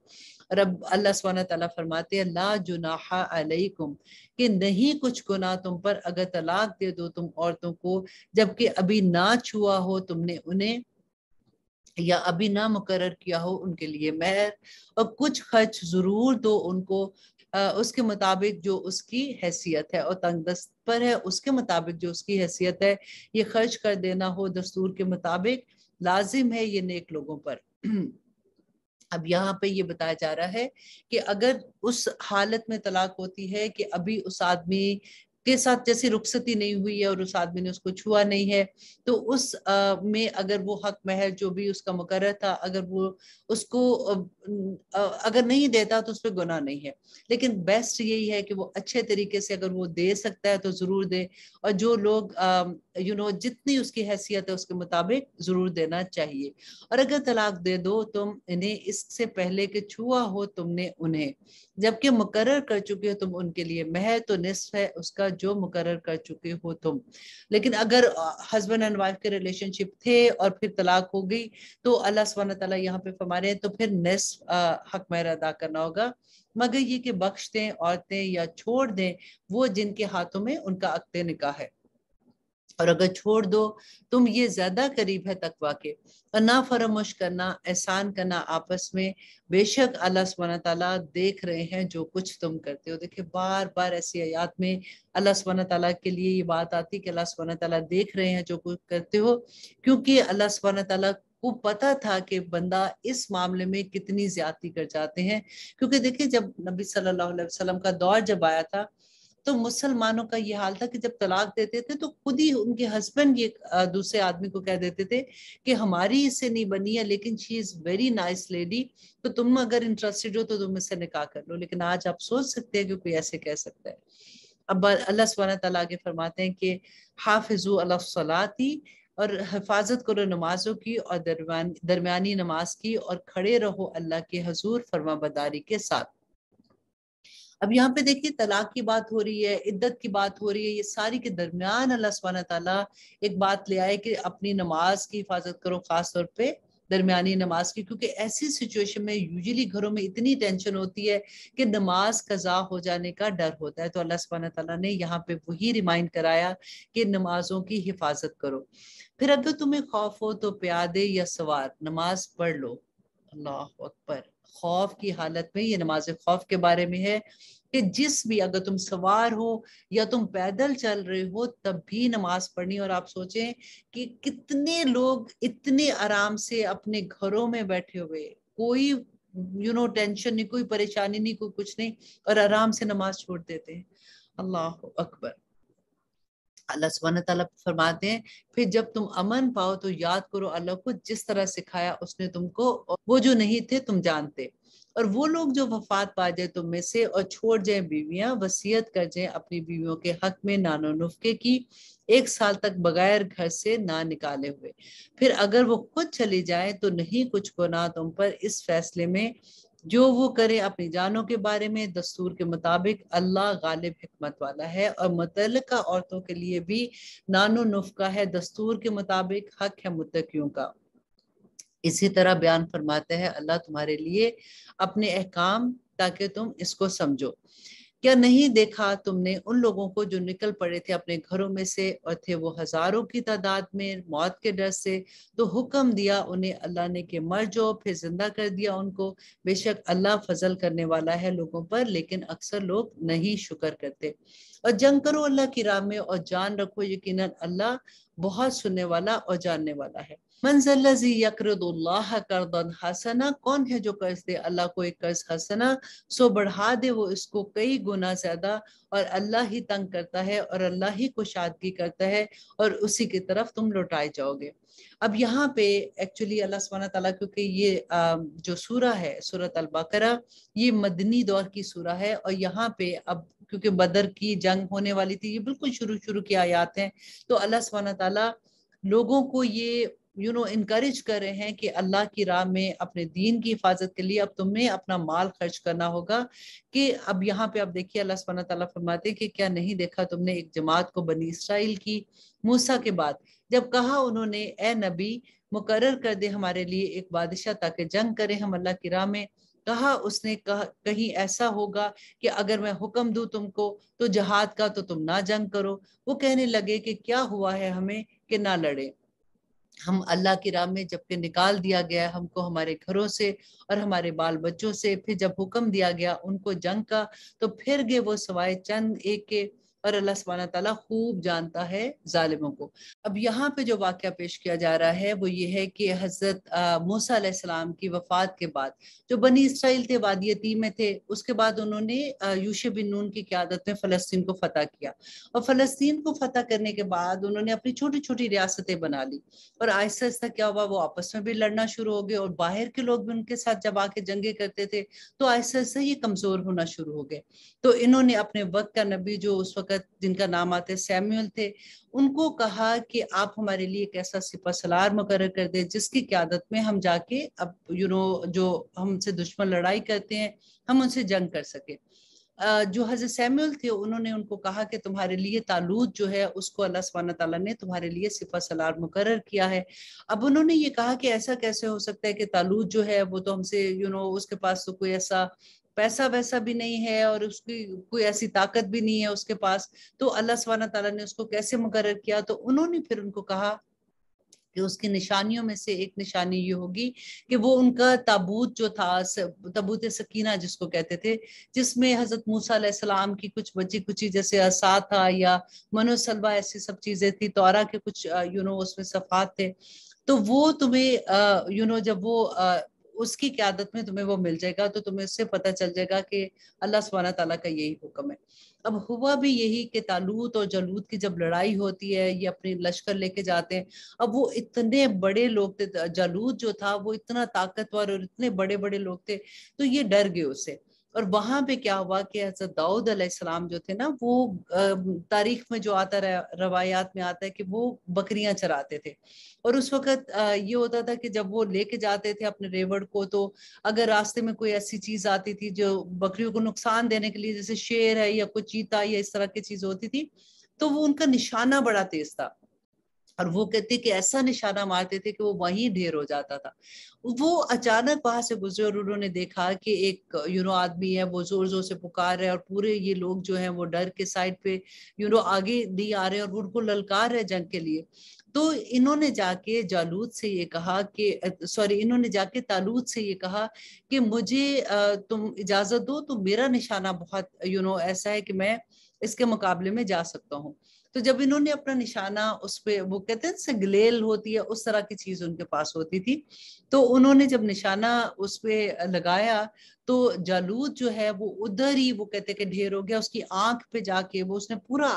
रब अल्लाह स्वान तला फरमाते हैं ला जुनाहा अलैकुम कि नहीं कुछ गुनाह तुम पर अगर तलाक दे दो तुम औरतों को जबकि अभी ना छुआ हो तुमने उन्हें या अभी ना मुकर किया हो उनके लिए मेहर और कुछ खर्च जरूर दो उनको उसके मुताबिक जो उसकी हैसियत है और तंग दस्त पर है उसके मुताबिक जो उसकी हैसियत है ये खर्च कर देना हो दस्तूर के मुताबिक लाजिम है ये नेक लोगों पर अब यहाँ पे ये बताया जा रहा है कि अगर उस हालत में तलाक होती है कि अभी उस आदमी के साथ जैसे रुखसती नहीं हुई है और उस आदमी ने उसको छुआ नहीं है तो उस में अगर वो हक महल जो भी उसका मुकर था अगर वो उसको अगर नहीं देता तो उस पर गुना नहीं है लेकिन बेस्ट यही है कि वो अच्छे तरीके से अगर वो दे सकता है तो जरूर दे और जो लोग यू नो जितनी उसकी हैसियत है उसके मुताबिक जरूर देना चाहिए और अगर तलाक दे दो तुम इन्हें इससे पहले कि छुआ हो तुमने उन्हें जबकि मुकर कर चुके हो तुम उनके लिए मह तो निसफ है उसका जो मुकर कर चुके हो तुम लेकिन अगर हस्बैंड एंड वाइफ के रिलेशनशिप थे और फिर तलाक हो गई तो अल्लाह सुबहाना तला यहाँ पे फमा रहे हैं तो फिर निसफ हक महर अदा करना होगा मगर ये कि बख्श दें औरतें या छोड़ दें वो जिनके हाथों में उनका अक्ते निकाह है और अगर छोड़ दो तुम ये ज्यादा करीब है तकवा के और ना फरामोश करना एहसान करना आपस में बेशक अल्लाह सुबहाना ताला देख रहे हैं जो कुछ तुम करते हो देखिए बार बार ऐसी आयात में अल्लाह सुबहाना ताला के लिए ये बात आती कि अल्लाह सुबहाना ताला देख रहे हैं जो कुछ करते हो क्योंकि अल्लाह सुबहाना ताला को पता था कि बंदा इस मामले में कितनी ज्यादती कर जाते हैं क्योंकि देखिए जब नबी सल्लल्लाहु अलैहि वसल्लम का दौर जब आया था तो मुसलमानों का ये हाल था कि जब तलाक देते थे तो खुद ही उनके हस्बैंड ये दूसरे आदमी को कह देते थे कि हमारी इससे नहीं बनी है लेकिन she is very nice lady तो तुम अगर इंटरेस्टेड हो तो तुम इससे निकाह कर लो लेकिन आज आप सोच सकते हैं कि कोई ऐसे कह सकता है अब अल्लाह सुबहाना तला के फरमाते हैं कि हाफिजू अलफलाती और हिफाजत करो नमाजों की और दरमिया दरमिया नमाज की और खड़े रहो अल्लाह के हजूर फर्मा बदारी के साथ अब यहाँ पे देखिए तलाक की बात हो रही है इद्दत की बात हो रही है ये सारी के दरमियान अल्लाह सुबहान तला एक बात ले आए कि अपनी नमाज की हिफाजत करो खास तौर पर दरमियानी नमाज की क्योंकि ऐसी सिचुएशन में यूजली घरों में इतनी टेंशन होती है कि नमाज कज़ा हो जाने का डर होता है तो अल्लाह सुबहान तला ने यहाँ पे वही रिमाइंड कराया कि नमाजों की हिफाजत करो फिर अगर तुम्हें खौफ हो तो प्यादे या सवार नमाज पढ़ लो अल्लाह अकबर खौफ की हालत में ये नमाज खौफ के बारे में है कि जिस भी अगर तुम सवार हो या तुम पैदल चल रहे हो तब भी नमाज पढ़नी और आप सोचें कि कितने लोग इतने आराम से अपने घरों में बैठे हुए कोई यू नो टेंशन नहीं कोई परेशानी नहीं कोई कुछ नहीं और आराम से नमाज छोड़ देते हैं अल्लाह अकबर अल्लाह सुबहाना तला फरमाते हैं फिर जब तुम अमन पाओ तो याद करो अल्लाह को जिस तरह सिखाया उसने तुमको वो जो नहीं थे तुम जानते और वो लोग जो वफात पा जाए तुम में से और छोड़ जाए बीवियां वसीयत कर जाए अपनी बीवियों के हक में नानो नुफके की एक साल तक बगैर घर से ना निकाले हुए फिर अगर वो खुद चली जाए तो नहीं कुछ गुना तुम पर इस फैसले में जो वो करे अपनी जानों के बारे में दस्तूर के मुताबिक अल्लाह गालिब हमत वाला है और मुतल औरतों के लिए भी नानो नुफका है दस्तूर के मुताबिक हक है मुतकियों का इसी तरह बयान फरमाते हैं अल्लाह तुम्हारे लिए अपने अहकाम ताकि तुम इसको समझो क्या नहीं देखा तुमने उन लोगों को जो निकल पड़े थे अपने घरों में से और थे वो हजारों की तादाद में मौत के डर से तो हुक्म दिया उन्हें अल्लाह ने कि मर जाओ फिर जिंदा कर दिया उनको बेशक अल्लाह फजल करने वाला है लोगों पर लेकिन अक्सर लोग नहीं शुक्र करते और जंग करो अल्लाह की राह में और जान रखो यकीन अल्लाह बहुत सुनने वाला और जानने वाला है मंजल्लजी यकरदुल्लाह करदन हसना कौन है जो कर्ज दे अल्लाह को एक कर्ज हसना सो बढ़ा दे वो इसको कई गुना ज्यादा और अल्लाह ही तंग करता है और अल्लाह ही कुशादगी करता है और उसी की तरफ तुम लौटाए जाओगे अब यहाँ पे एक्चुअली अल्लाह सुबहाना तला क्योंकि ये जो सूरा है सूरत अलबाकरा ये मदनी दौर की सूरा है और यहाँ पे अब क्योंकि बदर की जंग होने वाली थी ये बिल्कुल शुरू शुरू की आयात हैं तो अल्लाह सुबहाना तला लोगों को ये यू नो इनक्रेज कर रहे हैं कि अल्लाह की राह में अपने दीन की हिफाजत के लिए अब तुम्हें अपना माल खर्च करना होगा कि अब यहाँ पे आप देखिए अल्लाह सुबहाना तला फरमाते कि क्या नहीं देखा तुमने एक जमात को बनी इसराइल की मूसा के बाद जब कहा उन्होंने ए नबी मुकर कर दे हमारे लिए एक बादशाह ताकि जंग करे हम अल्लाह की राह में कहा उसने कह, कहीं ऐसा होगा कि अगर मैं हुक्म दू तुमको तो जहाद का तो तुम ना जंग करो वो कहने लगे कि क्या हुआ है हमें कि ना लड़े हम अल्लाह की राह में जबकि निकाल दिया गया हमको हमारे घरों से और हमारे बाल बच्चों से फिर जब हुक्म दिया गया उनको जंग का तो फिर गए वो सवाए चंद एक के और अल्लाह सुबहाना खूब जानता है ालिमों को अब यहाँ पे जो वाक्य पेश किया जा रहा है वो ये है कि हज़रत मूसम की वफ़ात के बाद जो बनी इसराइल थे वादियती में थे उसके बाद उन्होंने यूश बिन नून की क्यादत में फ़लस्तीन को फतेह किया और फ़लस्तीन को फतेह करने के बाद उन्होंने अपनी छोटी छोटी रियासतें बना ली और आहिस्ता आहिस्ता क्या हुआ वो आपस में भी लड़ना शुरू हो गए और बाहर के लोग भी उनके साथ जब आके जंगे करते थे तो आहिस्ता आहिस्ता ये कमज़ोर होना शुरू हो गए तो इन्होंने अपने वक्त का नबी जो उस वक्त वक़्त जिनका नाम आते सैम्यूल थे उनको कहा कि आप हमारे लिए एक ऐसा सिपा सलार मुकर कर दे जिसकी क्यादत में हम जाके अब यू नो जो हमसे दुश्मन लड़ाई करते हैं हम उनसे जंग कर सके जो हजरत सैम्यूल थे उन्होंने उनको कहा कि तुम्हारे लिए तालूद जो है उसको अल्लाह सुबहाना ताला ने तुम्हारे लिए सिपा सलार मुकर किया है अब उन्होंने ये कहा कि ऐसा कैसे हो सकता है कि तालूद जो है वो तो हमसे यू नो उसके पास तो कोई ऐसा पैसा वैसा भी नहीं है और उसकी कोई ऐसी ताकत भी नहीं है उसके पास तो अल्लाह सवान तला ने उसको कैसे मुकर किया तो उन्होंने फिर उनको कहा कि उसकी निशानियों में से एक निशानी ये होगी कि वो उनका ताबूत जो था तबूत सकीना जिसको कहते थे जिसमें हजरत मूसा की कुछ बची कुची जैसे असा था या मनोसलवा ऐसी सब चीजें थी तोरा के कुछ यू नो उसमें सफात थे तो वो तुम्हें यू नो जब वो उसकी क्यादत में तुम्हें वो मिल जाएगा तो तुम्हें उससे पता चल जाएगा कि अल्लाह सुबहाना तला का यही हुक्म है अब हुआ भी यही कि तालूत और जलूत की जब लड़ाई होती है ये अपने लश्कर लेके जाते हैं अब वो इतने बड़े लोग थे जलूत जो था वो इतना ताकतवर और इतने बड़े बड़े लोग थे तो ये डर गए उससे और वहां पे क्या हुआ कि हजरत दाऊद अलैहिस्सलाम जो थे ना वो तारीख में जो आता रवायात में आता है कि वो बकरियां चराते थे और उस वक्त ये होता था कि जब वो लेके जाते थे अपने रेवड़ को तो अगर रास्ते में कोई ऐसी चीज आती थी जो बकरियों को नुकसान देने के लिए जैसे शेर है या कोई चीता या इस तरह की चीज होती थी तो वो उनका निशाना बड़ा तेज था और वो कहते कि ऐसा निशाना मारते थे कि वो वहीं ढेर हो जाता था वो अचानक वहां से गुजरे और उन्होंने देखा कि एक यू नो आदमी है वो जोर जोर से पुकार रहे है और पूरे ये लोग जो है वो डर के साइड पे यू नो आगे नहीं आ रहे और उनको ललकार रहे जंग के लिए तो इन्होंने जाके जालूद से ये कहा कि सॉरी इन्होंने जाके तालूद से ये कहा कि मुझे तुम इजाजत दो तो मेरा निशाना बहुत यू नो ऐसा है कि मैं इसके मुकाबले में जा सकता हूँ तो जब इन्होंने अपना निशाना उस पर वो कहते हैं सगलेल होती है उस तरह की चीज उनके पास होती थी तो उन्होंने जब निशाना उस पर लगाया तो जालूद जो है वो उधर ही वो कहते कि ढेर हो गया उसकी आंख पे जाके वो उसने पूरा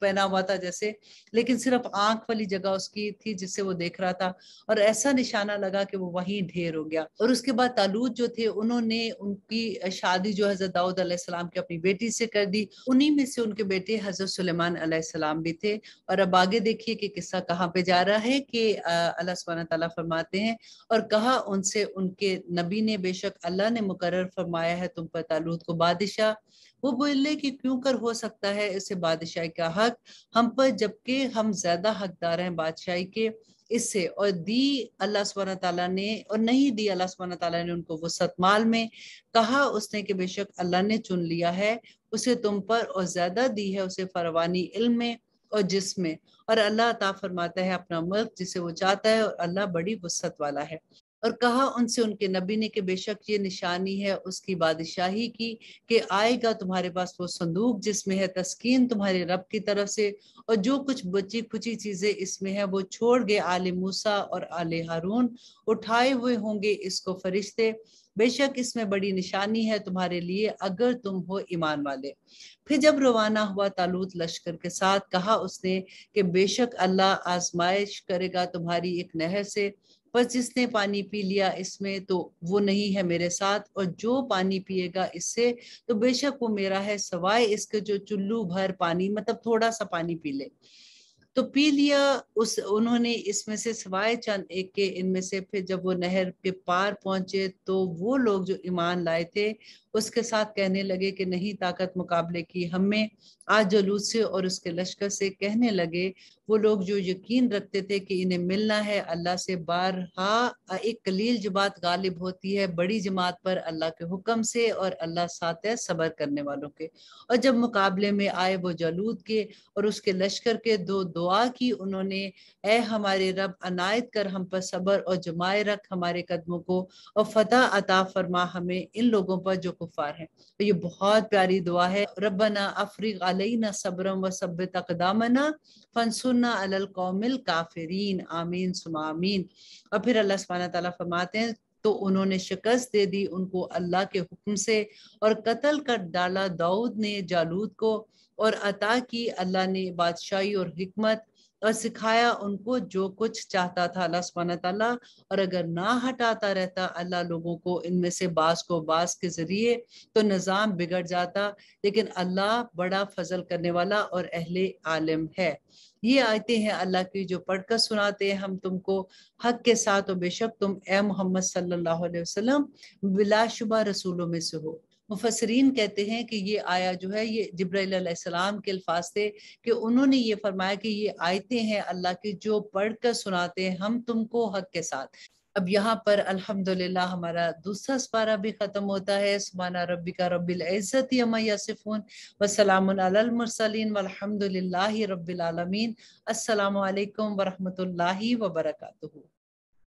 पहना हुआ था जैसे लेकिन सिर्फ आंख वाली जगह उसकी थी जिससे वो देख रहा था और ऐसा निशाना लगा कि वो वहीं ढेर हो गया और उसके बाद तालूद जो थे उन्होंने उनकी शादी जो हजरत दाऊद अलैहिस्सलाम की अपनी बेटी से कर दी उन्हीं में से उनके बेटे हजरत सुलेमान अलैहिस्सलाम भी थे और अब आगे देखिए कि किस्सा कहाँ पे जा रहा है कि अल्लाह सुबहाना तआला फरमाते हैं और कहा उनसे उनके नबी ने बेशक अल्लाह ने मुकर्र फरमाया है तुम पर तालूत को बादशाह वो बोले कि क्यों कर हो सकता है इसे बादशाह का हक हम पर जबकि हम ज्यादा हकदार हैं बादशाह के इससे और दी अल्लाह सुबहाना तला ने और नहीं दी अल्लाह सुबहाना तला ने उनको वो सतमाल में कहा उसने कि बेशक अल्लाह ने चुन लिया है उसे तुम पर और ज्यादा दी है उसे फरवानी इल्म में और जिसमें और अल्लाह अता फरमाता है अपना मुल्क जिसे वो चाहता है और अल्लाह बड़ी वसत वाला है और कहा उनसे उनके नबी ने कि बेशक ये निशानी है उसकी बादशाही की कि आएगा तुम्हारे पास वो संदूक जिसमें है तस्कीन तुम्हारे रब की तरफ से और जो कुछ बची खुची चीजें इसमें है वो छोड़ गए आले मूसा और आले हारून उठाए हुए होंगे इसको फरिश्ते बेशक इसमें बड़ी निशानी है तुम्हारे लिए अगर तुम हो ईमान वाले फिर जब रवाना हुआ तालूत लश्कर के साथ कहा उसने कि बेशक अल्लाह आजमाइश करेगा तुम्हारी एक नहर से बस जिसने पानी पी लिया इसमें तो वो नहीं है मेरे साथ और जो पानी पिएगा इससे तो बेशक वो मेरा है सवाए इसके जो चुल्लू भर पानी मतलब थोड़ा सा पानी पी ले तो पी लिया उस उन्होंने इसमें से सवाए चंद एक के इनमें से फिर जब वो नहर के पार पहुंचे तो वो लोग जो ईमान लाए थे उसके साथ कहने लगे कि नहीं ताकत मुकाबले की हमें आज जलूस से और उसके लश्कर से कहने लगे वो लोग जो यकीन रखते थे कि इन्हें मिलना है अल्लाह से बारहा एक कलील जमात गालिब होती है बड़ी जमात पर अल्लाह के हुक्म से और अल्लाह साथ है सबर करने वालों के और जब मुकाबले में आए वो जलूद के और उसके लश्कर के दो दुआ की उन्होंने ए हमारे रब अनायत कर हम पर सबर और जमाए रख हमारे कदमों को और फतेह अता फरमा हमें इन लोगों पर जो कुफार है तो ये बहुत प्यारी दुआ है रबना अफरीक अलैना सबरम व सब तकदामना फनसुना अल कौमिल काफरीन आमीन सुमामीन और फिर अल्लाह सुबहाना तला फरमाते हैं तो उन्होंने शिकस्त दे दी उनको अल्लाह के हुक्म से और कत्ल कर डाला दाऊद ने जालूद को और अता की अल्लाह ने बादशाही और हिकमत और सिखाया उनको जो कुछ चाहता था अल्लाह सुबहान तला और अगर ना हटाता रहता अल्लाह लोगों को इनमें से बास को बास के ज़रिए तो निज़ाम बिगड़ जाता लेकिन अल्लाह बड़ा फजल करने वाला और अहले आलम है ये आयतें हैं अल्लाह की जो पढ़कर सुनाते हैं हम तुमको हक के साथ और बेशक तुम ए मोहम्मद सल्लल्लाहु अलैहि वसल्लम बिलाशुबा रसूलों में से हो मुफसरीन कहते हैं कि ये आया जो है ये जब्राम के अल्फाज थे कि उन्होंने ये फरमाया कि ये आयते हैं अल्लाह की जो पढ़ कर सुनाते हैं हम तुमको हक के साथ अब यहाँ पर अल्हम्दुलिल्लाह हमारा दूसरा सपारा भी ख़त्म होता है सुबाना रबी का रबिल्ज़त यासिफ़ून वसलामसलिन वलहमदिल्ला रबालमीन असलकम वरहमल वर्का